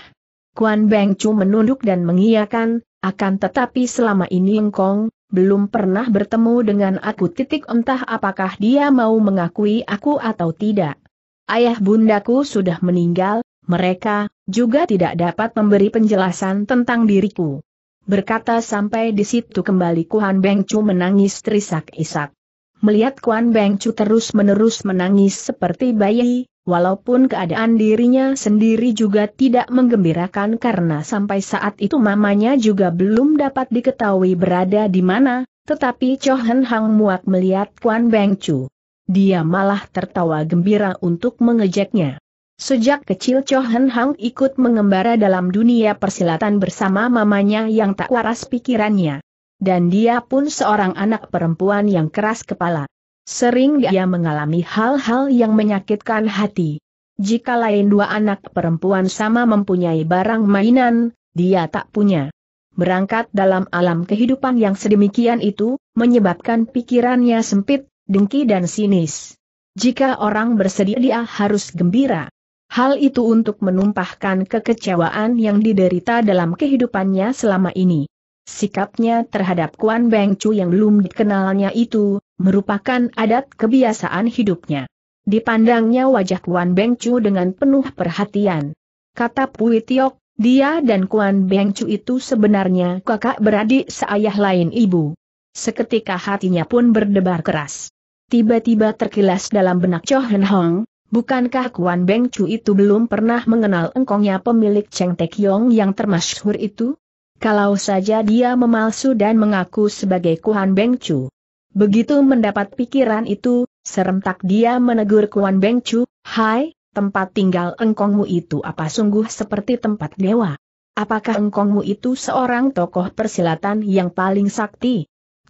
Kuan Beng Chu menunduk dan mengiyakan, akan tetapi selama ini engkong, belum pernah bertemu dengan aku titik entah apakah dia mau mengakui aku atau tidak. Ayah bundaku sudah meninggal, mereka juga tidak dapat memberi penjelasan tentang diriku. Berkata sampai di situ kembali Kuan Beng Chu menangis terisak-isak. Melihat Kuan Beng Chu terus-menerus menangis seperti bayi, walaupun keadaan dirinya sendiri juga tidak menggembirakan karena sampai saat itu mamanya juga belum dapat diketahui berada di mana, tetapi Cho Hen Hang muak melihat Kuan Beng Chu. Dia malah tertawa gembira untuk mengejeknya. Sejak kecil Cho Hen Hang ikut mengembara dalam dunia persilatan bersama mamanya yang tak waras pikirannya. Dan dia pun seorang anak perempuan yang keras kepala. Sering dia mengalami hal-hal yang menyakitkan hati. Jika lain dua anak perempuan sama mempunyai barang mainan, dia tak punya. Berangkat dalam alam kehidupan yang sedemikian itu, menyebabkan pikirannya sempit, dengki dan sinis. Jika orang bersedia dia harus gembira. Hal itu untuk menumpahkan kekecewaan yang diderita dalam kehidupannya selama ini. Sikapnya terhadap Kuan Beng Chu yang belum dikenalnya itu, merupakan adat kebiasaan hidupnya. Dipandangnya wajah Kuan Beng Chu dengan penuh perhatian. Kata Pui Tiok, dia dan Kuan Beng Chu itu sebenarnya kakak beradik seayah lain ibu. Seketika hatinya pun berdebar keras. Tiba-tiba terkilas dalam benak Cho Hen Hong, Bukankah Kuan Beng Chu itu belum pernah mengenal engkongnya pemilik Cheng Tek Yong yang termasyhur itu? Kalau saja dia memalsu dan mengaku sebagai Kuan Beng Chu. Begitu mendapat pikiran itu, serentak dia menegur Kuan Beng Chu, Hai, tempat tinggal engkongmu itu apa sungguh seperti tempat dewa? Apakah engkongmu itu seorang tokoh persilatan yang paling sakti?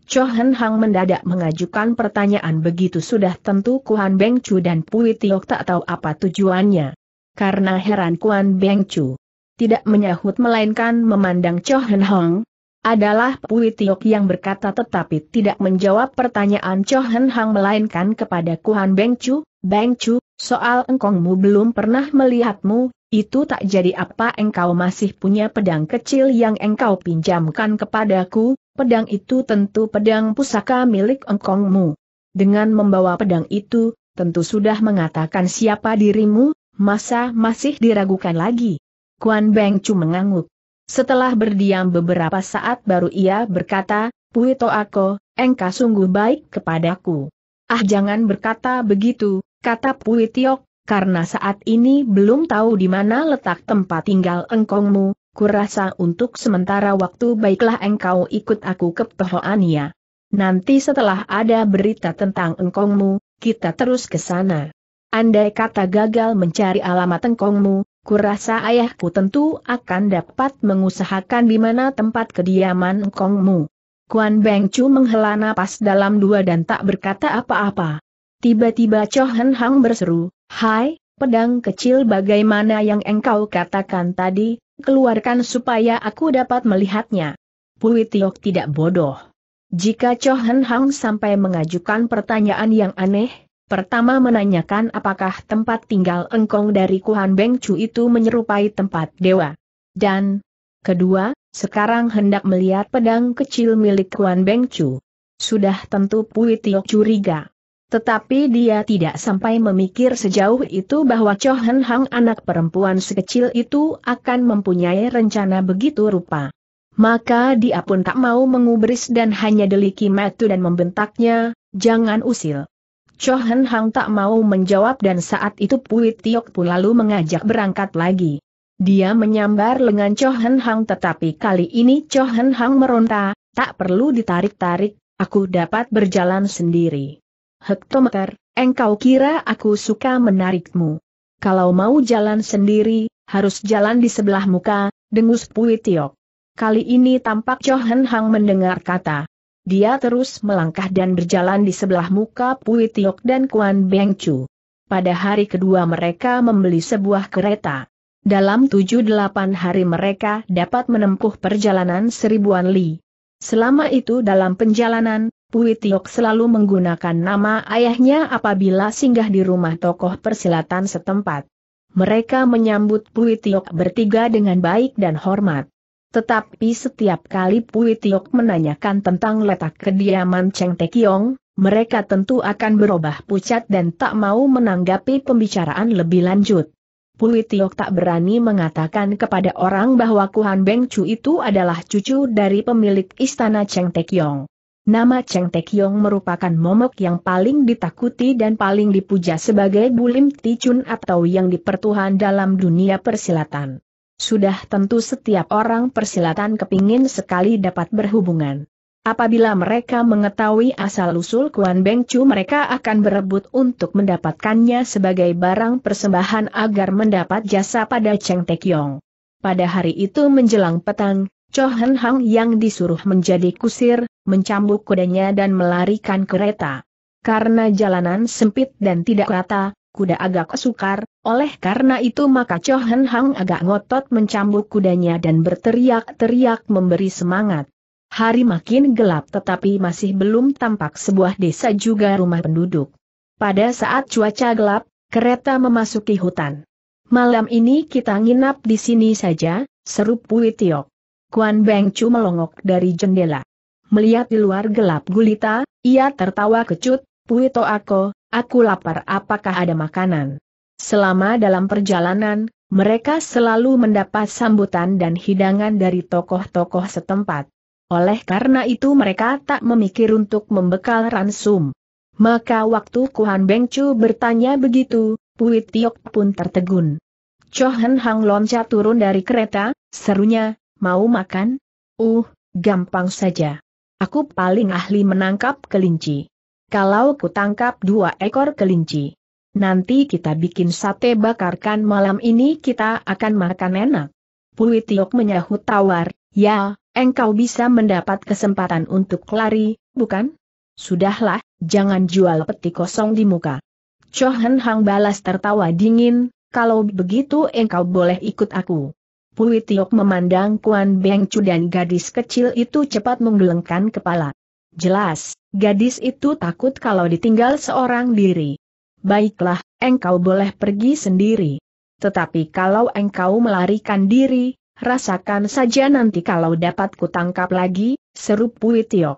Chohen Hang mendadak mengajukan pertanyaan begitu sudah tentu Kuan Beng Chu dan Pui Tiok tak tahu apa tujuannya. Karena heran Kuan Beng Chu tidak menyahut melainkan memandang Chohen Hang, adalah Pui Tiok yang berkata tetapi tidak menjawab pertanyaan Chohen Hang melainkan kepada Kuan Beng Chu, Beng Chu, soal engkongmu belum pernah melihatmu, itu tak jadi apa engkau masih punya pedang kecil yang engkau pinjamkan kepadaku, pedang itu tentu pedang pusaka milik engkongmu. Dengan membawa pedang itu, tentu sudah mengatakan siapa dirimu, masa masih diragukan lagi. Kuan Beng Chu mengangguk. Setelah berdiam beberapa saat baru ia berkata, Puito Ako, engkau sungguh baik kepadaku. Ah jangan berkata begitu, kata Puitiok, karena saat ini belum tahu di mana letak tempat tinggal engkongmu, kurasa untuk sementara waktu baiklah engkau ikut aku ke Pohoania. Nanti setelah ada berita tentang engkongmu, kita terus ke sana. Andai kata gagal mencari alamat engkongmu, kurasa ayahku tentu akan dapat mengusahakan di mana tempat kediaman engkongmu. Kuan Beng Chu menghela napas dalam dua dan tak berkata apa-apa. Tiba-tiba Cho Hen Hang berseru, Hai, pedang kecil bagaimana yang engkau katakan tadi, keluarkan supaya aku dapat melihatnya. Pui Tiok tidak bodoh. Jika Cho Hen Hang sampai mengajukan pertanyaan yang aneh, pertama menanyakan apakah tempat tinggal engkong dari Kuhan Beng Chu itu menyerupai tempat dewa. Dan, kedua, sekarang hendak melihat pedang kecil milik Kuan Beng Chu. Sudah tentu Pui Tiok curiga. Tetapi dia tidak sampai memikir sejauh itu bahwa Cho Hen Hang anak perempuan sekecil itu akan mempunyai rencana begitu rupa. Maka dia pun tak mau mengubris dan hanya deliki metu dan membentaknya, jangan usil. Cho Hen Hang tak mau menjawab dan saat itu Pui Tiok pun lalu mengajak berangkat lagi. Dia menyambar lengan Cho Hen Hang tetapi kali ini Cho Hen Hang meronta, tak perlu ditarik-tarik, aku dapat berjalan sendiri. Hektometer, engkau kira aku suka menarikmu. Kalau mau jalan sendiri, harus jalan di sebelah muka, dengus Pui Kali ini tampak Johan Hang mendengar kata. Dia terus melangkah dan berjalan di sebelah muka Pui dan Kuan Beng Chu. Pada hari kedua mereka membeli sebuah kereta. Dalam tujuh delapan hari mereka dapat menempuh perjalanan seribuan li. Selama itu dalam penjalanan, Pui Tiok selalu menggunakan nama ayahnya apabila singgah di rumah tokoh persilatan setempat. Mereka menyambut Pui Tiok bertiga dengan baik dan hormat. Tetapi setiap kali Pui Tiok menanyakan tentang letak kediaman Cheng Te Kiong, mereka tentu akan berubah pucat dan tak mau menanggapi pembicaraan lebih lanjut. Pui Tiok tak berani mengatakan kepada orang bahwa Kuhan Beng Chu itu adalah cucu dari pemilik istana Cheng Te Kiong. Nama Cheng Kiong merupakan momok yang paling ditakuti dan paling dipuja sebagai bulim ticun atau yang dipertuhan dalam dunia persilatan. Sudah tentu setiap orang persilatan kepingin sekali dapat berhubungan. Apabila mereka mengetahui asal-usul Kuan Beng Chu mereka akan berebut untuk mendapatkannya sebagai barang persembahan agar mendapat jasa pada Cheng Kiong. Pada hari itu menjelang petang, Chohen Hang yang disuruh menjadi kusir, mencambuk kudanya dan melarikan kereta. Karena jalanan sempit dan tidak rata, kuda agak sukar, oleh karena itu maka Chohen Hang agak ngotot mencambuk kudanya dan berteriak-teriak memberi semangat. Hari makin gelap tetapi masih belum tampak sebuah desa juga rumah penduduk. Pada saat cuaca gelap, kereta memasuki hutan. Malam ini kita nginap di sini saja, seru Pui Kuan Beng Chu melongok dari jendela. Melihat di luar gelap gulita, ia tertawa kecut, Puito aku, aku lapar apakah ada makanan. Selama dalam perjalanan, mereka selalu mendapat sambutan dan hidangan dari tokoh-tokoh setempat. Oleh karena itu mereka tak memikir untuk membekal ransum. Maka waktu Kuan Beng Chu bertanya begitu, Pui pun tertegun. Chohen Hang loncat turun dari kereta, serunya, mau makan? Uh, gampang saja. Aku paling ahli menangkap kelinci. Kalau ku tangkap dua ekor kelinci, nanti kita bikin sate bakarkan malam ini kita akan makan enak. Pui Tiok menyahut tawar, ya, engkau bisa mendapat kesempatan untuk lari, bukan? Sudahlah, jangan jual peti kosong di muka. Cho Hang balas tertawa dingin, kalau begitu engkau boleh ikut aku. Pui Tiok memandang Kuan Beng Chu dan gadis kecil itu cepat menggelengkan kepala. Jelas, gadis itu takut kalau ditinggal seorang diri. Baiklah, engkau boleh pergi sendiri. Tetapi kalau engkau melarikan diri, rasakan saja nanti kalau dapat kutangkap lagi, seru Pui Tiok.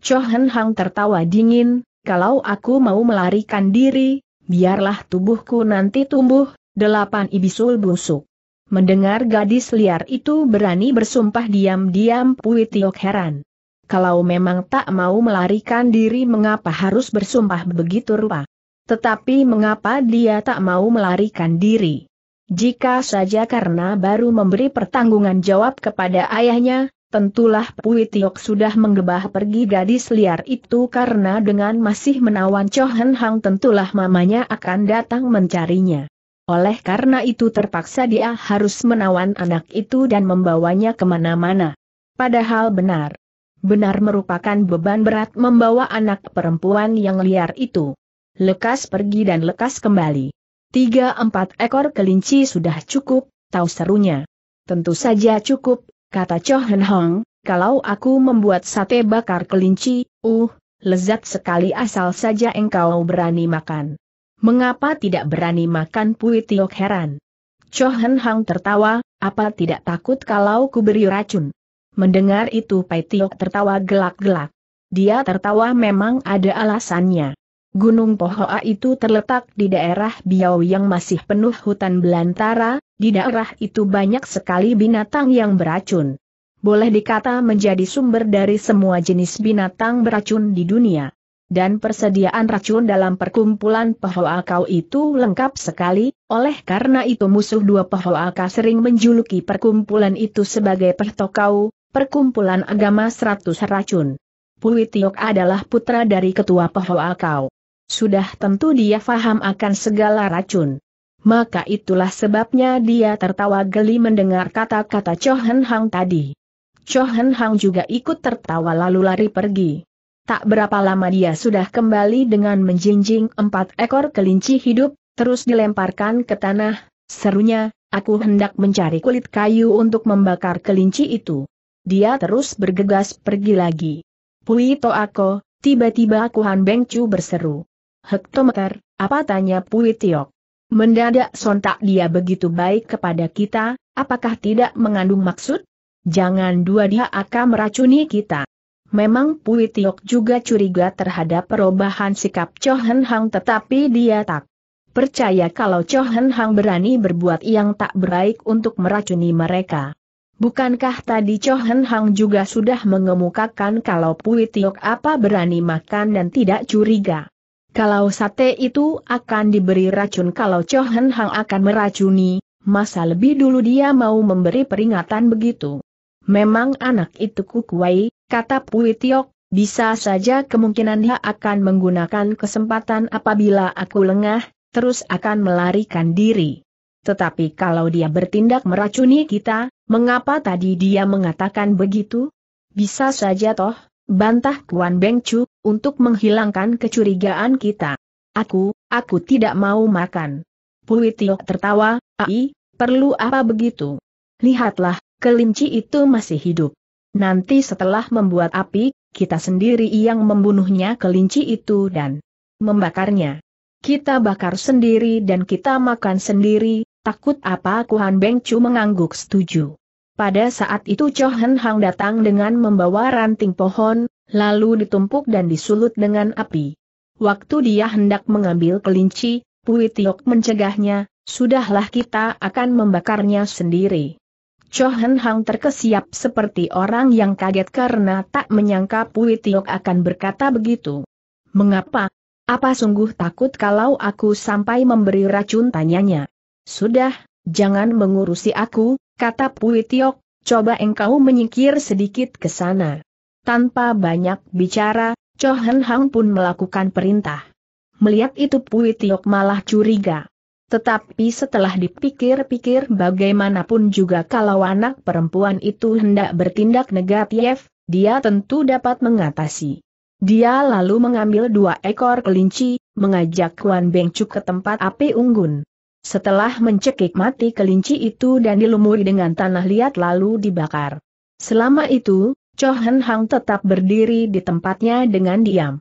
Chohan Hang tertawa dingin, kalau aku mau melarikan diri, biarlah tubuhku nanti tumbuh, delapan ibisul busuk. Mendengar gadis liar itu berani bersumpah diam-diam Pui Tiok heran. Kalau memang tak mau melarikan diri mengapa harus bersumpah begitu rupa? Tetapi mengapa dia tak mau melarikan diri? Jika saja karena baru memberi pertanggungan jawab kepada ayahnya, tentulah Pui Tiok sudah menggebah pergi gadis liar itu karena dengan masih menawan Cho Hen Hang tentulah mamanya akan datang mencarinya. Oleh karena itu terpaksa dia harus menawan anak itu dan membawanya kemana-mana. Padahal benar. Benar merupakan beban berat membawa anak perempuan yang liar itu. Lekas pergi dan lekas kembali. Tiga empat ekor kelinci sudah cukup, tahu serunya. Tentu saja cukup, kata Cho Hong, kalau aku membuat sate bakar kelinci, uh, lezat sekali asal saja engkau berani makan. Mengapa tidak berani makan Pui Tiok heran? Cho Hang tertawa, apa tidak takut kalau ku beri racun? Mendengar itu Pai Tiok tertawa gelak-gelak. Dia tertawa memang ada alasannya. Gunung Pohoa itu terletak di daerah Biau yang masih penuh hutan belantara, di daerah itu banyak sekali binatang yang beracun. Boleh dikata menjadi sumber dari semua jenis binatang beracun di dunia dan persediaan racun dalam perkumpulan kau itu lengkap sekali, oleh karena itu musuh dua kau sering menjuluki perkumpulan itu sebagai Pertokau, perkumpulan agama seratus racun. Pui adalah putra dari ketua kau. Sudah tentu dia faham akan segala racun. Maka itulah sebabnya dia tertawa geli mendengar kata-kata Chohen Hang tadi. Chohen Hang juga ikut tertawa lalu lari pergi. Tak berapa lama dia sudah kembali dengan menjinjing empat ekor kelinci hidup, terus dilemparkan ke tanah, serunya, aku hendak mencari kulit kayu untuk membakar kelinci itu. Dia terus bergegas pergi lagi. Pui to ako, tiba-tiba Kuhan Bengcu berseru. Hektometer, apa tanya Pui Tiok? Mendadak sontak dia begitu baik kepada kita, apakah tidak mengandung maksud? Jangan dua dia akan meracuni kita. Memang Pui Tiok juga curiga terhadap perubahan sikap Cho Hen Hang tetapi dia tak percaya kalau Cho Hen Hang berani berbuat yang tak baik untuk meracuni mereka. Bukankah tadi Cho Hen Hang juga sudah mengemukakan kalau Pui Tiok apa berani makan dan tidak curiga? Kalau sate itu akan diberi racun kalau Cho Hen Hang akan meracuni, masa lebih dulu dia mau memberi peringatan begitu. Memang anak itu kukuai, kata Pui Tiok, bisa saja kemungkinan dia akan menggunakan kesempatan apabila aku lengah, terus akan melarikan diri. Tetapi kalau dia bertindak meracuni kita, mengapa tadi dia mengatakan begitu? Bisa saja toh, bantah Kuan Beng Chu, untuk menghilangkan kecurigaan kita. Aku, aku tidak mau makan. Pui Tiok tertawa, ai, perlu apa begitu? Lihatlah, kelinci itu masih hidup. Nanti setelah membuat api, kita sendiri yang membunuhnya kelinci itu dan membakarnya. Kita bakar sendiri dan kita makan sendiri, takut apa Kuhan Beng Chu mengangguk setuju. Pada saat itu Hen Hang datang dengan membawa ranting pohon, lalu ditumpuk dan disulut dengan api. Waktu dia hendak mengambil kelinci, Pui Tiok mencegahnya, sudahlah kita akan membakarnya sendiri. Chohen Hang terkesiap seperti orang yang kaget karena tak menyangka Pui Tiok akan berkata begitu. Mengapa? Apa sungguh takut kalau aku sampai memberi racun tanyanya? Sudah, jangan mengurusi aku, kata Pui Tiok, coba engkau menyingkir sedikit ke sana. Tanpa banyak bicara, Chohen Hang pun melakukan perintah. Melihat itu Pui Tiok malah curiga. Tetapi setelah dipikir-pikir bagaimanapun juga kalau anak perempuan itu hendak bertindak negatif, dia tentu dapat mengatasi. Dia lalu mengambil dua ekor kelinci, mengajak Kuan Bengcu ke tempat api unggun. Setelah mencekik mati kelinci itu dan dilumuri dengan tanah liat lalu dibakar. Selama itu, Cho Hen Hang tetap berdiri di tempatnya dengan diam.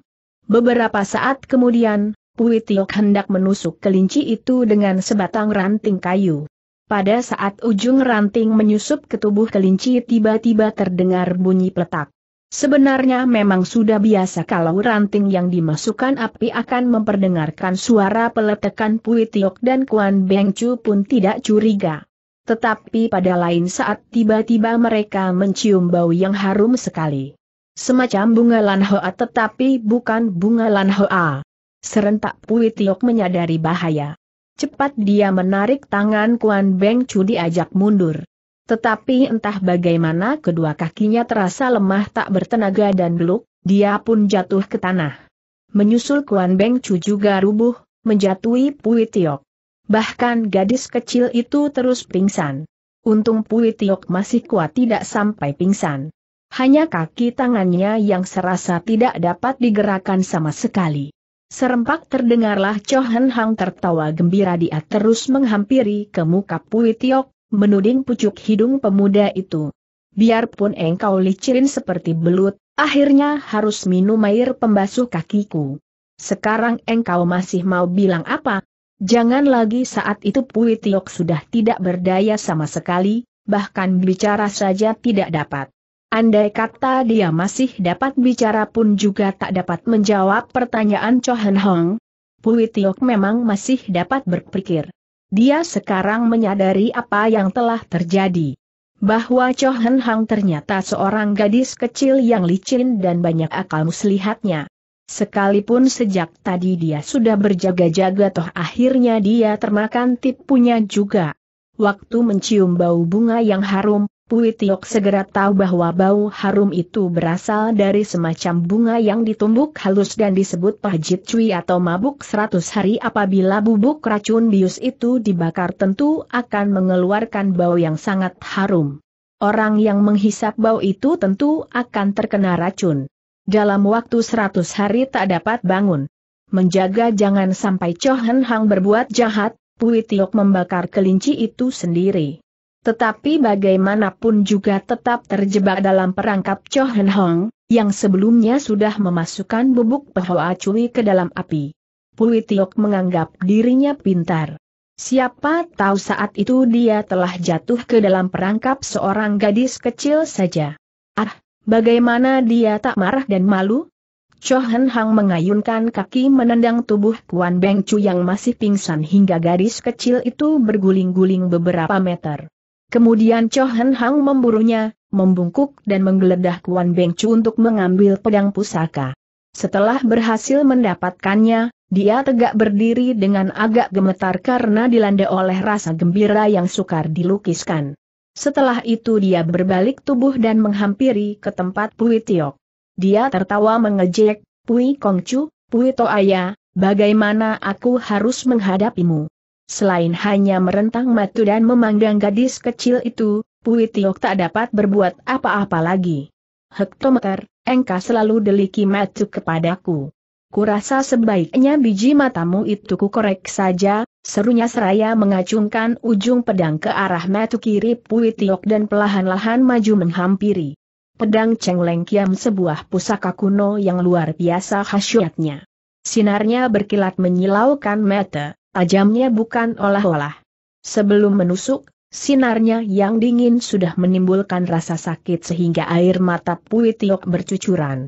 Beberapa saat kemudian, Pui hendak menusuk kelinci itu dengan sebatang ranting kayu. Pada saat ujung ranting menyusup ke tubuh kelinci tiba-tiba terdengar bunyi peletak. Sebenarnya memang sudah biasa kalau ranting yang dimasukkan api akan memperdengarkan suara peletakan Pui dan Kuan Bengcu pun tidak curiga. Tetapi pada lain saat tiba-tiba mereka mencium bau yang harum sekali. Semacam bunga lanhoa tetapi bukan bunga lanhoa. Serentak Pui Tiok menyadari bahaya. Cepat dia menarik tangan Kuan Beng Chu diajak mundur. Tetapi entah bagaimana kedua kakinya terasa lemah tak bertenaga dan beluk, dia pun jatuh ke tanah. Menyusul Kuan Beng Chu juga rubuh, menjatuhi Pui Tiok. Bahkan gadis kecil itu terus pingsan. Untung Pui Tiok masih kuat tidak sampai pingsan. Hanya kaki tangannya yang serasa tidak dapat digerakkan sama sekali. Serempak terdengarlah Chohan Hang tertawa gembira dia terus menghampiri ke muka Pui Tiok, menuding pucuk hidung pemuda itu. Biarpun engkau licin seperti belut, akhirnya harus minum air pembasuh kakiku. Sekarang engkau masih mau bilang apa? Jangan lagi saat itu Pui Tiok sudah tidak berdaya sama sekali, bahkan bicara saja tidak dapat. Andai kata dia masih dapat bicara pun juga tak dapat menjawab pertanyaan Chohan Hong. Pui Tiok memang masih dapat berpikir. Dia sekarang menyadari apa yang telah terjadi. Bahwa Chohan Hong ternyata seorang gadis kecil yang licin dan banyak akal muslihatnya. Sekalipun sejak tadi dia sudah berjaga-jaga toh akhirnya dia termakan tipunya juga. Waktu mencium bau bunga yang harum, Pui Tiok segera tahu bahwa bau harum itu berasal dari semacam bunga yang ditumbuk halus dan disebut pahjit cui atau mabuk seratus hari apabila bubuk racun bius itu dibakar tentu akan mengeluarkan bau yang sangat harum. Orang yang menghisap bau itu tentu akan terkena racun. Dalam waktu seratus hari tak dapat bangun. Menjaga jangan sampai Chohan Hang berbuat jahat, Pui Tiok membakar kelinci itu sendiri. Tetapi bagaimanapun juga tetap terjebak dalam perangkap Cho Hen Hong, yang sebelumnya sudah memasukkan bubuk Pehoa Cui ke dalam api. Pui Tiok menganggap dirinya pintar. Siapa tahu saat itu dia telah jatuh ke dalam perangkap seorang gadis kecil saja. Ah, bagaimana dia tak marah dan malu? Cho Hen Hang mengayunkan kaki menendang tubuh Kuan Beng Chu yang masih pingsan hingga gadis kecil itu berguling-guling beberapa meter. Kemudian Cho Hen Hang memburunya, membungkuk dan menggeledah Kuan Beng Chu untuk mengambil pedang pusaka. Setelah berhasil mendapatkannya, dia tegak berdiri dengan agak gemetar karena dilanda oleh rasa gembira yang sukar dilukiskan. Setelah itu dia berbalik tubuh dan menghampiri ke tempat Pui Tiok. Dia tertawa mengejek, Pui Kong Chu, Pui Toaya, bagaimana aku harus menghadapimu? Selain hanya merentang matu dan memandang gadis kecil itu, Pui tak dapat berbuat apa-apa lagi. Hektometer, engkau selalu deliki matu kepadaku. Kurasa sebaiknya biji matamu itu kukorek saja, serunya seraya mengacungkan ujung pedang ke arah matu kiri Pui dan pelahan-lahan maju menghampiri. Pedang Cheng Kiam sebuah pusaka kuno yang luar biasa khasyatnya. Sinarnya berkilat menyilaukan mata tajamnya bukan olah-olah. Sebelum menusuk, sinarnya yang dingin sudah menimbulkan rasa sakit sehingga air mata Pui Tiok bercucuran.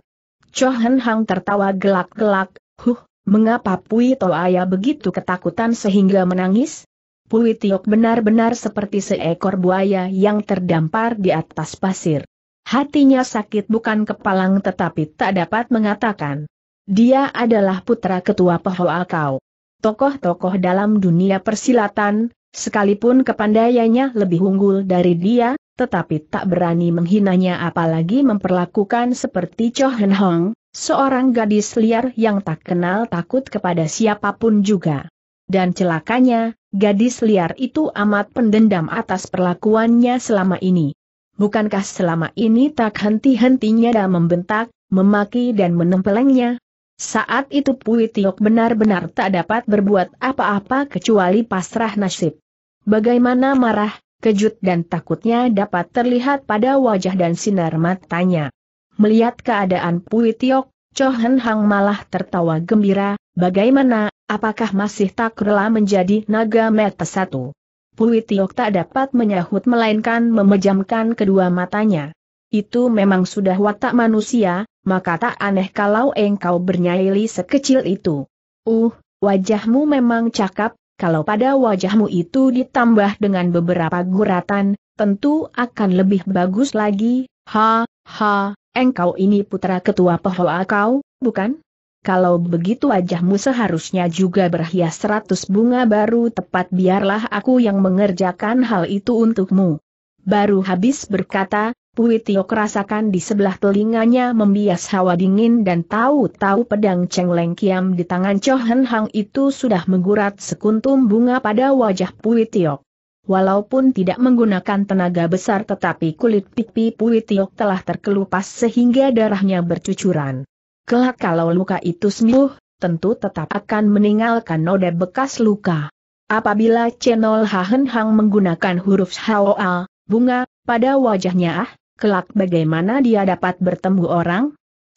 Chohen Hang tertawa gelak-gelak, huh, mengapa Pui Toaya begitu ketakutan sehingga menangis? Pui Tiok benar-benar seperti seekor buaya yang terdampar di atas pasir. Hatinya sakit bukan kepalang tetapi tak dapat mengatakan. Dia adalah putra ketua Pohoa Kau tokoh-tokoh dalam dunia persilatan, sekalipun kepandaiannya lebih unggul dari dia, tetapi tak berani menghinanya apalagi memperlakukan seperti Cho Hen Hong, seorang gadis liar yang tak kenal takut kepada siapapun juga. Dan celakanya, gadis liar itu amat pendendam atas perlakuannya selama ini. Bukankah selama ini tak henti-hentinya dia membentak, memaki dan menempelengnya, saat itu Pui Tiok benar-benar tak dapat berbuat apa-apa kecuali pasrah nasib. Bagaimana marah, kejut dan takutnya dapat terlihat pada wajah dan sinar matanya. Melihat keadaan Pui Tiok, Cho Hang malah tertawa gembira, bagaimana, apakah masih tak rela menjadi naga meta satu? Pui Tiok tak dapat menyahut melainkan memejamkan kedua matanya. Itu memang sudah watak manusia, maka tak aneh kalau engkau bernyali sekecil itu. Uh, wajahmu memang cakap, kalau pada wajahmu itu ditambah dengan beberapa guratan, tentu akan lebih bagus lagi, ha, ha, engkau ini putra ketua pehoa kau, bukan? Kalau begitu wajahmu seharusnya juga berhias seratus bunga baru tepat biarlah aku yang mengerjakan hal itu untukmu. Baru habis berkata, Pui Tiok rasakan di sebelah telinganya membias hawa dingin dan tahu-tahu pedang Cheng Leng Kiam di tangan Chohan Hang itu sudah menggurat sekuntum bunga pada wajah Pui Tiok. Walaupun tidak menggunakan tenaga besar tetapi kulit pipi Pui Tiok telah terkelupas sehingga darahnya bercucuran. Kelak kalau luka itu sembuh, tentu tetap akan meninggalkan noda bekas luka. Apabila Chenol Hahen Hang menggunakan huruf Haoa, bunga, pada wajahnya ah, kelak bagaimana dia dapat bertemu orang?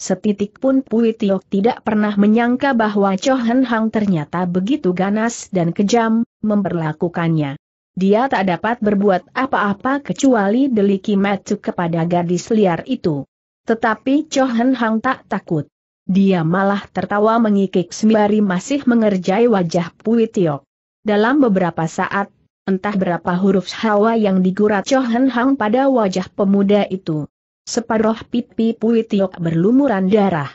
Setitik pun Pui Tiok tidak pernah menyangka bahwa Cho Hen Hang ternyata begitu ganas dan kejam, memperlakukannya. Dia tak dapat berbuat apa-apa kecuali deliki metu kepada gadis liar itu. Tetapi Cho Hen Hang tak takut. Dia malah tertawa mengikik sembari masih mengerjai wajah Pui Tiok. Dalam beberapa saat, Entah berapa huruf hawa yang digurat Cho Hen Hang pada wajah pemuda itu. Separuh pipi Pui Tiok berlumuran darah.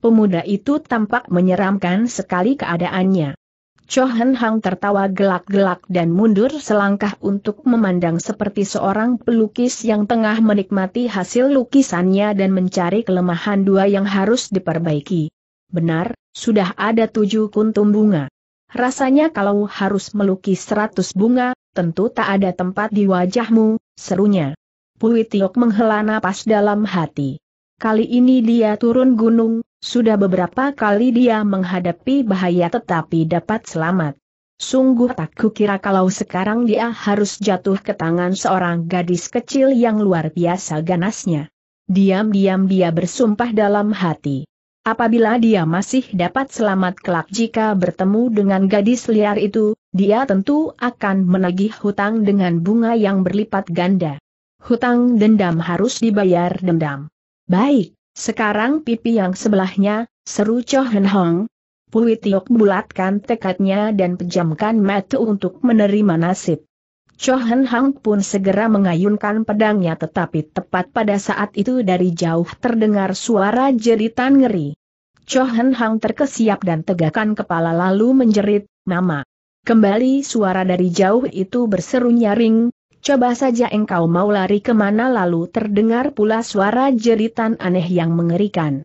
Pemuda itu tampak menyeramkan sekali keadaannya. Cho Hen Hang tertawa gelak-gelak dan mundur selangkah untuk memandang seperti seorang pelukis yang tengah menikmati hasil lukisannya dan mencari kelemahan dua yang harus diperbaiki. Benar, sudah ada tujuh kuntum bunga. Rasanya kalau harus melukis seratus bunga, tentu tak ada tempat di wajahmu, serunya. Pui Tiok menghela napas dalam hati. Kali ini dia turun gunung, sudah beberapa kali dia menghadapi bahaya tetapi dapat selamat. Sungguh tak kukira kalau sekarang dia harus jatuh ke tangan seorang gadis kecil yang luar biasa ganasnya. Diam-diam dia bersumpah dalam hati. Apabila dia masih dapat selamat kelak jika bertemu dengan gadis liar itu, dia tentu akan menagih hutang dengan bunga yang berlipat ganda. Hutang dendam harus dibayar dendam. Baik, sekarang pipi yang sebelahnya, seru Cho Hen Hong. Pui Tiok bulatkan tekadnya dan pejamkan mata untuk menerima nasib. Chohan Hang pun segera mengayunkan pedangnya tetapi tepat pada saat itu dari jauh terdengar suara jeritan ngeri. Chohan Hang terkesiap dan tegakkan kepala lalu menjerit, Mama. Kembali suara dari jauh itu berseru nyaring, coba saja engkau mau lari kemana lalu terdengar pula suara jeritan aneh yang mengerikan.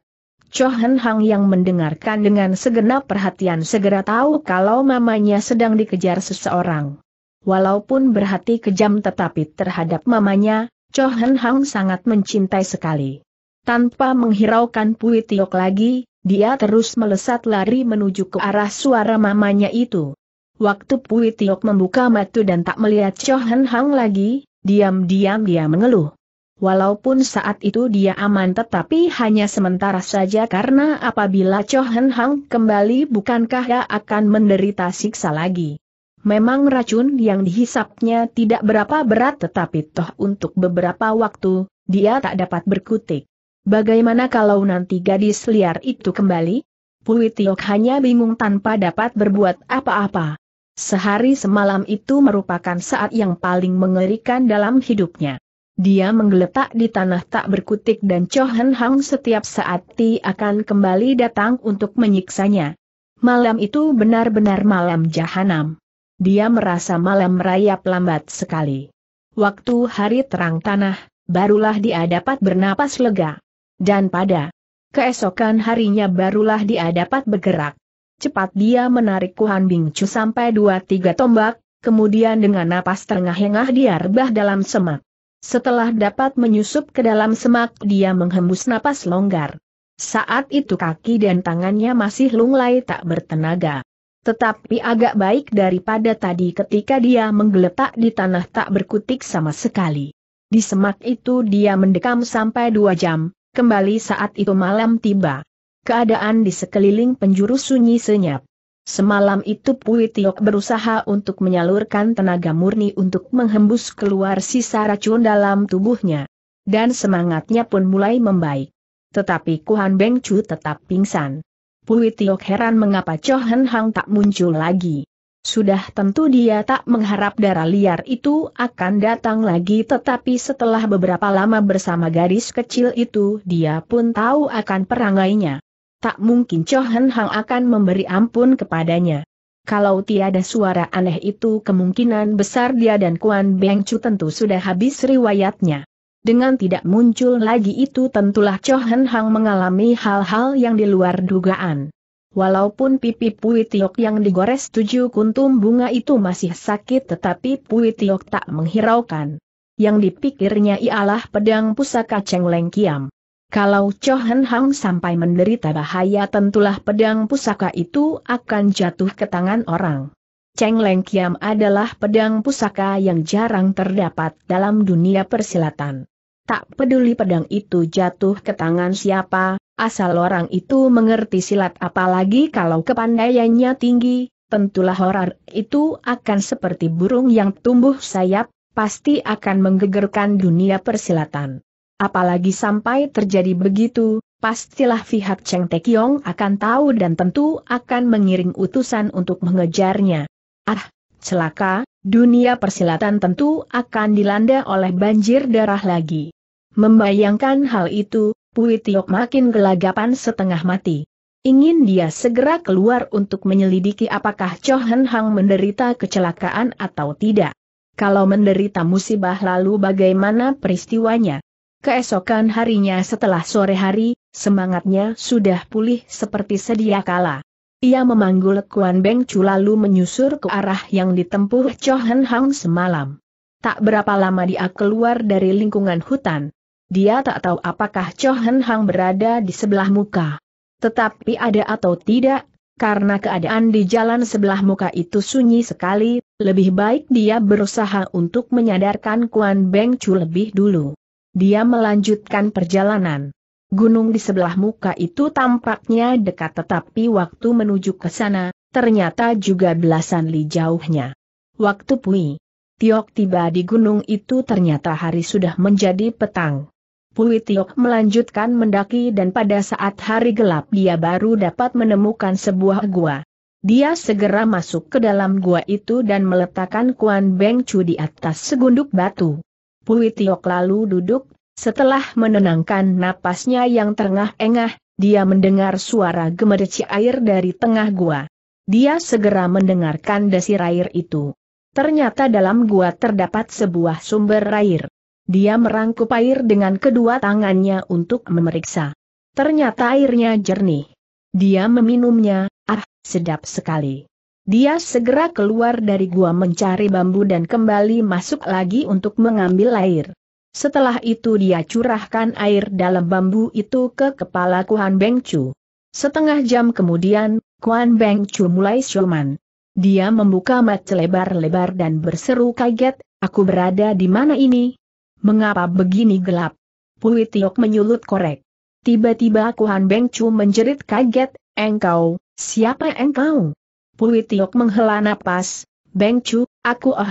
Chohan Hang yang mendengarkan dengan segenap perhatian segera tahu kalau mamanya sedang dikejar seseorang. Walaupun berhati kejam tetapi terhadap mamanya, Cho Hen Hang sangat mencintai sekali. Tanpa menghiraukan Pui Tiok lagi, dia terus melesat lari menuju ke arah suara mamanya itu. Waktu Pui Tiok membuka mata dan tak melihat Cho Hen Hang lagi, diam-diam dia mengeluh. Walaupun saat itu dia aman tetapi hanya sementara saja karena apabila Cho Hen Hang kembali bukankah dia akan menderita siksa lagi. Memang racun yang dihisapnya tidak berapa berat tetapi toh untuk beberapa waktu, dia tak dapat berkutik. Bagaimana kalau nanti gadis liar itu kembali? Pui hanya bingung tanpa dapat berbuat apa-apa. Sehari semalam itu merupakan saat yang paling mengerikan dalam hidupnya. Dia menggeletak di tanah tak berkutik dan Chohen Hang setiap saat Ti akan kembali datang untuk menyiksanya. Malam itu benar-benar malam jahanam. Dia merasa malam merayap lambat sekali. Waktu hari terang tanah, barulah dia dapat bernapas lega. Dan pada keesokan harinya barulah dia dapat bergerak. Cepat dia menarik Kuhan Bingcu sampai dua tiga tombak, kemudian dengan napas terengah-engah dia rebah dalam semak. Setelah dapat menyusup ke dalam semak dia menghembus napas longgar. Saat itu kaki dan tangannya masih lunglai tak bertenaga tetapi agak baik daripada tadi ketika dia menggeletak di tanah tak berkutik sama sekali. Di semak itu dia mendekam sampai dua jam, kembali saat itu malam tiba. Keadaan di sekeliling penjuru sunyi senyap. Semalam itu Pui berusaha untuk menyalurkan tenaga murni untuk menghembus keluar sisa racun dalam tubuhnya. Dan semangatnya pun mulai membaik. Tetapi Kuhan Beng Chu tetap pingsan. Pui Tiok heran mengapa Cho Hen Hang tak muncul lagi. Sudah tentu dia tak mengharap darah liar itu akan datang lagi tetapi setelah beberapa lama bersama gadis kecil itu dia pun tahu akan perangainya. Tak mungkin Cho Hen Hang akan memberi ampun kepadanya. Kalau tiada suara aneh itu kemungkinan besar dia dan Kuan Beng Chu tentu sudah habis riwayatnya. Dengan tidak muncul lagi itu tentulah Cho Hen Hang mengalami hal-hal yang di luar dugaan. Walaupun pipi Pui Tiok yang digores tujuh kuntum bunga itu masih sakit tetapi Pui Tiok tak menghiraukan. Yang dipikirnya ialah pedang pusaka Cheng Leng Kiam. Kalau Cho Hen Hang sampai menderita bahaya tentulah pedang pusaka itu akan jatuh ke tangan orang. Cheng Leng Kiam adalah pedang pusaka yang jarang terdapat dalam dunia persilatan. Tak peduli pedang itu jatuh ke tangan siapa, asal orang itu mengerti silat apalagi kalau kepandaiannya tinggi, tentulah horor. itu akan seperti burung yang tumbuh sayap, pasti akan menggegerkan dunia persilatan. Apalagi sampai terjadi begitu, pastilah pihak Cheng Tekyong akan tahu dan tentu akan mengiring utusan untuk mengejarnya. Ah, celaka, dunia persilatan tentu akan dilanda oleh banjir darah lagi. Membayangkan hal itu, Pui Tiok makin gelagapan setengah mati. Ingin dia segera keluar untuk menyelidiki apakah Cho Hen Hang menderita kecelakaan atau tidak. Kalau menderita musibah lalu bagaimana peristiwanya? Keesokan harinya setelah sore hari, semangatnya sudah pulih seperti sedia kala. Ia memanggul Kuan Beng Chu lalu menyusur ke arah yang ditempuh Cho Hen Hang semalam. Tak berapa lama dia keluar dari lingkungan hutan, dia tak tahu apakah Cho Hang berada di sebelah muka. Tetapi ada atau tidak, karena keadaan di jalan sebelah muka itu sunyi sekali, lebih baik dia berusaha untuk menyadarkan Kuan Beng Chu lebih dulu. Dia melanjutkan perjalanan. Gunung di sebelah muka itu tampaknya dekat tetapi waktu menuju ke sana, ternyata juga belasan li jauhnya. Waktu Pui Tiok tiba di gunung itu ternyata hari sudah menjadi petang. Pui Tiok melanjutkan mendaki dan pada saat hari gelap dia baru dapat menemukan sebuah gua. Dia segera masuk ke dalam gua itu dan meletakkan Kuan Beng Chu di atas segunduk batu. Pui Tiok lalu duduk, setelah menenangkan napasnya yang terengah-engah, dia mendengar suara gemerci air dari tengah gua. Dia segera mendengarkan desir air itu. Ternyata dalam gua terdapat sebuah sumber air. Dia merangkup air dengan kedua tangannya untuk memeriksa. Ternyata airnya jernih. Dia meminumnya, ah, sedap sekali. Dia segera keluar dari gua mencari bambu dan kembali masuk lagi untuk mengambil air. Setelah itu dia curahkan air dalam bambu itu ke kepala Kuan Beng Chu. Setengah jam kemudian, Kuan Beng Chu mulai siuman. Dia membuka mata lebar-lebar dan berseru kaget, aku berada di mana ini? Mengapa begini gelap? Pui Tiok menyulut korek. Tiba-tiba Kuhan Beng Chu menjerit kaget, engkau, siapa engkau? Pui Tiok menghela napas, Beng Chu, aku oh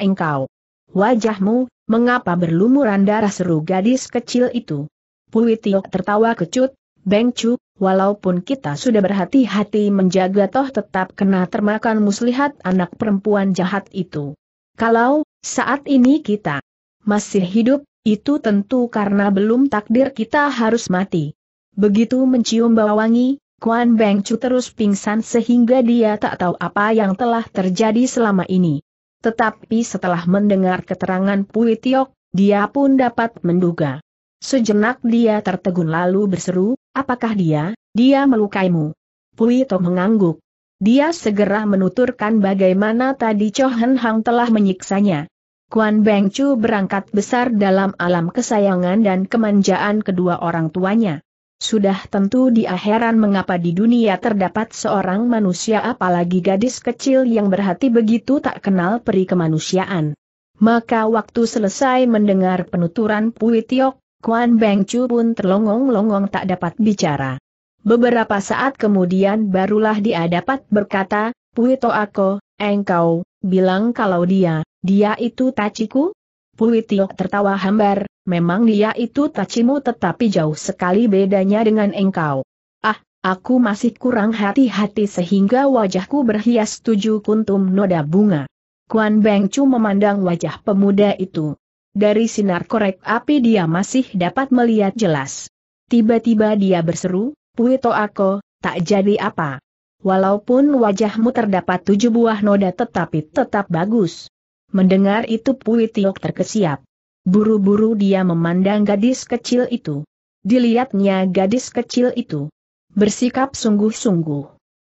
engkau. Wajahmu, mengapa berlumuran darah seru gadis kecil itu? Pui Tiok tertawa kecut, Beng Chu, walaupun kita sudah berhati-hati menjaga toh tetap kena termakan muslihat anak perempuan jahat itu. Kalau, saat ini kita masih hidup, itu tentu karena belum takdir kita harus mati. Begitu mencium bau wangi, Kuan Beng Chu terus pingsan sehingga dia tak tahu apa yang telah terjadi selama ini. Tetapi setelah mendengar keterangan Pui Tiok, dia pun dapat menduga. Sejenak dia tertegun lalu berseru, apakah dia, dia melukaimu? Pui Tiok mengangguk. Dia segera menuturkan bagaimana tadi Chohen Hang telah menyiksanya. Kuan Beng Chu berangkat besar dalam alam kesayangan dan kemanjaan kedua orang tuanya. Sudah tentu di akhiran mengapa di dunia terdapat seorang manusia apalagi gadis kecil yang berhati begitu tak kenal peri kemanusiaan. Maka waktu selesai mendengar penuturan Pui Tiok, Kuan Beng Chu pun terlongong-longong tak dapat bicara. Beberapa saat kemudian barulah dia dapat berkata, Pui Toako, engkau, bilang kalau dia, dia itu taciku? Pui Tio tertawa hambar, memang dia itu tacimu tetapi jauh sekali bedanya dengan engkau. Ah, aku masih kurang hati-hati sehingga wajahku berhias tujuh kuntum noda bunga. Kuan Beng Chu memandang wajah pemuda itu. Dari sinar korek api dia masih dapat melihat jelas. Tiba-tiba dia berseru, Pui Toako, tak jadi apa. Walaupun wajahmu terdapat tujuh buah noda tetapi tetap bagus. Mendengar itu Pui Tiok terkesiap. Buru-buru dia memandang gadis kecil itu. Dilihatnya gadis kecil itu. Bersikap sungguh-sungguh.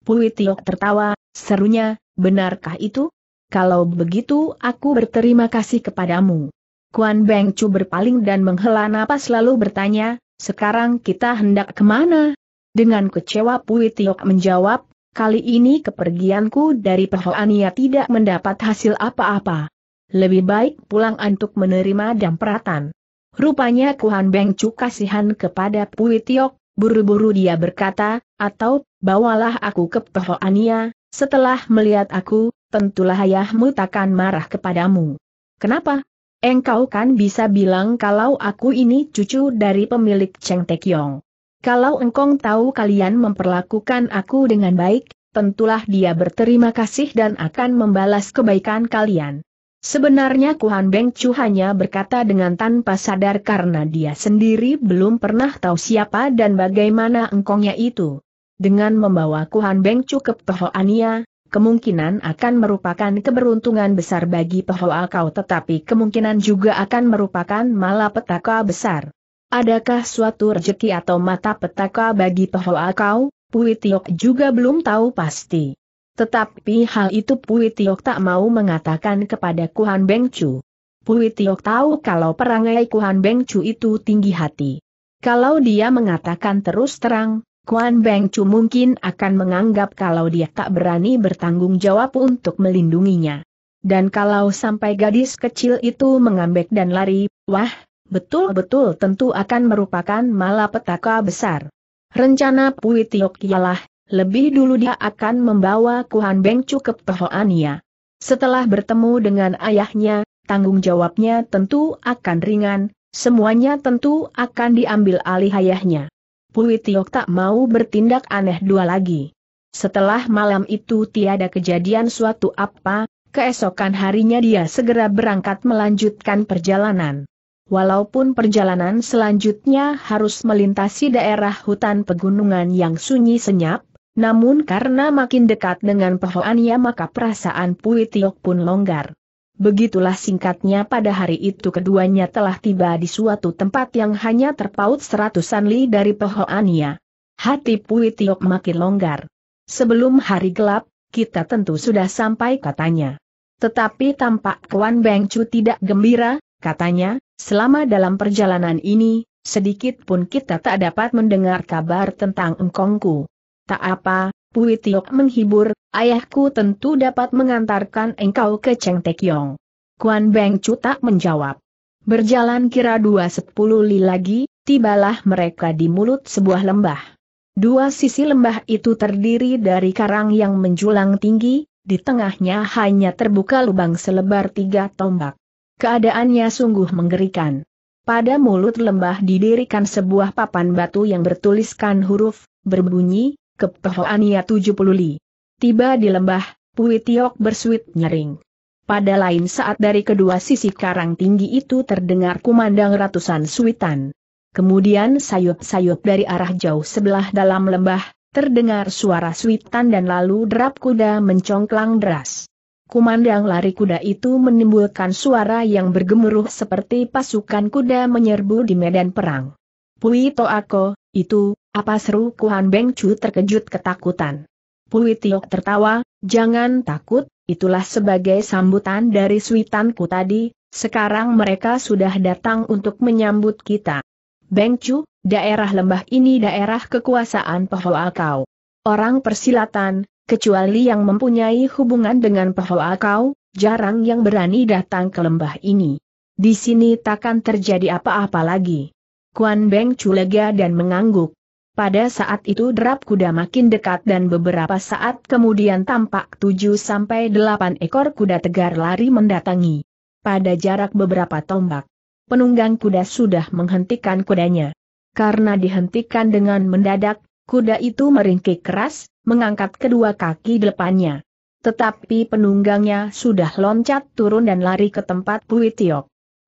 Pui Tiok tertawa, serunya, benarkah itu? Kalau begitu aku berterima kasih kepadamu. Kuan Beng Chu berpaling dan menghela napas lalu bertanya, sekarang kita hendak kemana? Dengan kecewa Pui Tiok menjawab, kali ini kepergianku dari Pehoania tidak mendapat hasil apa-apa. Lebih baik pulang untuk menerima dampratan. Rupanya Kuhan Cu kasihan kepada Pui Tiok, buru-buru dia berkata, atau, bawalah aku ke Pehoania, setelah melihat aku, tentulah ayahmu takkan marah kepadamu. Kenapa? Engkau kan bisa bilang kalau aku ini cucu dari pemilik Cheng Kiong. Kalau engkong tahu kalian memperlakukan aku dengan baik, tentulah dia berterima kasih dan akan membalas kebaikan kalian. Sebenarnya Kuhan Beng Chu hanya berkata dengan tanpa sadar karena dia sendiri belum pernah tahu siapa dan bagaimana engkongnya itu. Dengan membawa Kuhan Beng Chu ke Pehoania, kemungkinan akan merupakan keberuntungan besar bagi Pehoa kau tetapi kemungkinan juga akan merupakan malapetaka besar. Adakah suatu rejeki atau mata petaka bagi Tohoa kau? Pui Tiok juga belum tahu pasti. Tetapi hal itu Pui Tiok tak mau mengatakan kepada Kuhan Beng Chu. Pui Tiok tahu kalau perangai Kuhan Beng Chu itu tinggi hati. Kalau dia mengatakan terus terang, Kuan Beng Chu mungkin akan menganggap kalau dia tak berani bertanggung jawab untuk melindunginya. Dan kalau sampai gadis kecil itu mengambek dan lari, wah, betul-betul tentu akan merupakan malapetaka besar. Rencana Pui Tiok ialah, lebih dulu dia akan membawa Kuhan Bengcu ke Pehoania. Setelah bertemu dengan ayahnya, tanggung jawabnya tentu akan ringan, semuanya tentu akan diambil alih ayahnya. Pui Tiok tak mau bertindak aneh dua lagi. Setelah malam itu tiada kejadian suatu apa, keesokan harinya dia segera berangkat melanjutkan perjalanan. Walaupun perjalanan selanjutnya harus melintasi daerah hutan pegunungan yang sunyi senyap, namun karena makin dekat dengan Pohoania maka perasaan Pui Tiok pun longgar. Begitulah singkatnya pada hari itu keduanya telah tiba di suatu tempat yang hanya terpaut seratusan li dari Pohoania. Hati Pui Tiok makin longgar. Sebelum hari gelap, kita tentu sudah sampai katanya. Tetapi tampak Kuan Beng Chu tidak gembira, Katanya, selama dalam perjalanan ini, sedikit pun kita tak dapat mendengar kabar tentang engkongku. Tak apa, Pui Tiok menghibur, ayahku tentu dapat mengantarkan engkau ke Cheng Tekyong. Kuan Beng Chu tak menjawab. Berjalan kira dua sepuluh li lagi, tibalah mereka di mulut sebuah lembah. Dua sisi lembah itu terdiri dari karang yang menjulang tinggi, di tengahnya hanya terbuka lubang selebar tiga tombak. Keadaannya sungguh mengerikan. Pada mulut lembah didirikan sebuah papan batu yang bertuliskan huruf, berbunyi, Kepohoania 70 li. Tiba di lembah, Pui bersuit nyering. Pada lain saat dari kedua sisi karang tinggi itu terdengar kumandang ratusan suitan. Kemudian sayup-sayup dari arah jauh sebelah dalam lembah, terdengar suara suitan dan lalu derap kuda mencongklang deras. Kumandang lari kuda itu menimbulkan suara yang bergemuruh seperti pasukan kuda menyerbu di medan perang. Pui Toako, itu, apa seru Kuan Beng Chu terkejut ketakutan. Pui Tiok tertawa, jangan takut, itulah sebagai sambutan dari suitanku tadi, sekarang mereka sudah datang untuk menyambut kita. Beng Chu, daerah lembah ini daerah kekuasaan Pohoa kau. Orang persilatan, kecuali yang mempunyai hubungan dengan pehoa kau, jarang yang berani datang ke lembah ini. Di sini takkan terjadi apa-apa lagi. Kuan Beng culega dan mengangguk. Pada saat itu derap kuda makin dekat dan beberapa saat kemudian tampak tujuh sampai delapan ekor kuda tegar lari mendatangi. Pada jarak beberapa tombak, penunggang kuda sudah menghentikan kudanya. Karena dihentikan dengan mendadak, Kuda itu meringkik keras, mengangkat kedua kaki depannya. Tetapi penunggangnya sudah loncat turun dan lari ke tempat Pui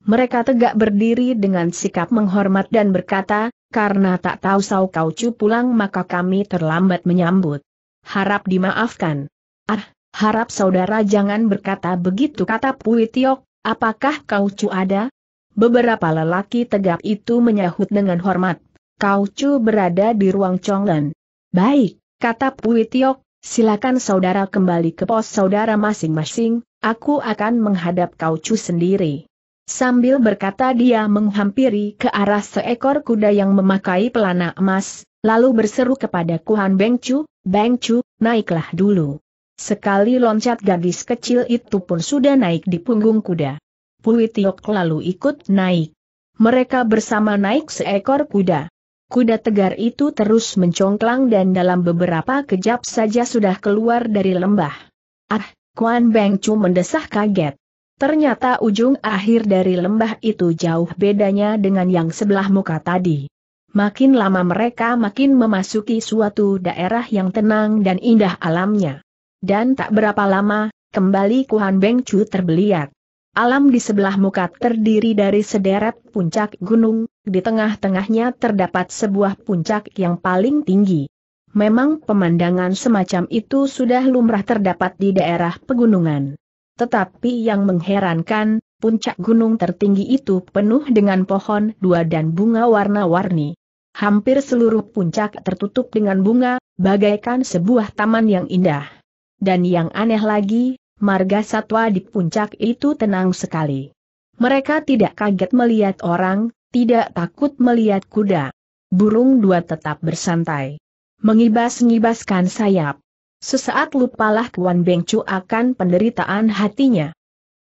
Mereka tegak berdiri dengan sikap menghormat dan berkata, karena tak tahu Sau Kau cu pulang maka kami terlambat menyambut. Harap dimaafkan. Ah, harap saudara jangan berkata begitu kata Pui apakah Kau cu ada? Beberapa lelaki tegap itu menyahut dengan hormat. Kau Chu berada di ruang Chonglen. Baik, kata Pui Tiok, silakan saudara kembali ke pos saudara masing-masing, aku akan menghadap Kau Chu sendiri. Sambil berkata dia menghampiri ke arah seekor kuda yang memakai pelana emas, lalu berseru kepada Kuan Beng Chu, Beng Chu, naiklah dulu. Sekali loncat gadis kecil itu pun sudah naik di punggung kuda. Pui Tiok lalu ikut naik. Mereka bersama naik seekor kuda. Kuda tegar itu terus mencongklang dan dalam beberapa kejap saja sudah keluar dari lembah. Ah, Kuan Beng Chu mendesah kaget. Ternyata ujung akhir dari lembah itu jauh bedanya dengan yang sebelah muka tadi. Makin lama mereka makin memasuki suatu daerah yang tenang dan indah alamnya. Dan tak berapa lama, kembali Kuan Beng Chu terbeliat. Alam di sebelah muka terdiri dari sederet puncak gunung, di tengah-tengahnya terdapat sebuah puncak yang paling tinggi. Memang pemandangan semacam itu sudah lumrah terdapat di daerah pegunungan. Tetapi yang mengherankan, puncak gunung tertinggi itu penuh dengan pohon dua dan bunga warna-warni. Hampir seluruh puncak tertutup dengan bunga, bagaikan sebuah taman yang indah. Dan yang aneh lagi, marga satwa di puncak itu tenang sekali. Mereka tidak kaget melihat orang, tidak takut melihat kuda. Burung dua tetap bersantai. Mengibas-ngibaskan sayap. Sesaat lupalah Kuan Bengcu akan penderitaan hatinya.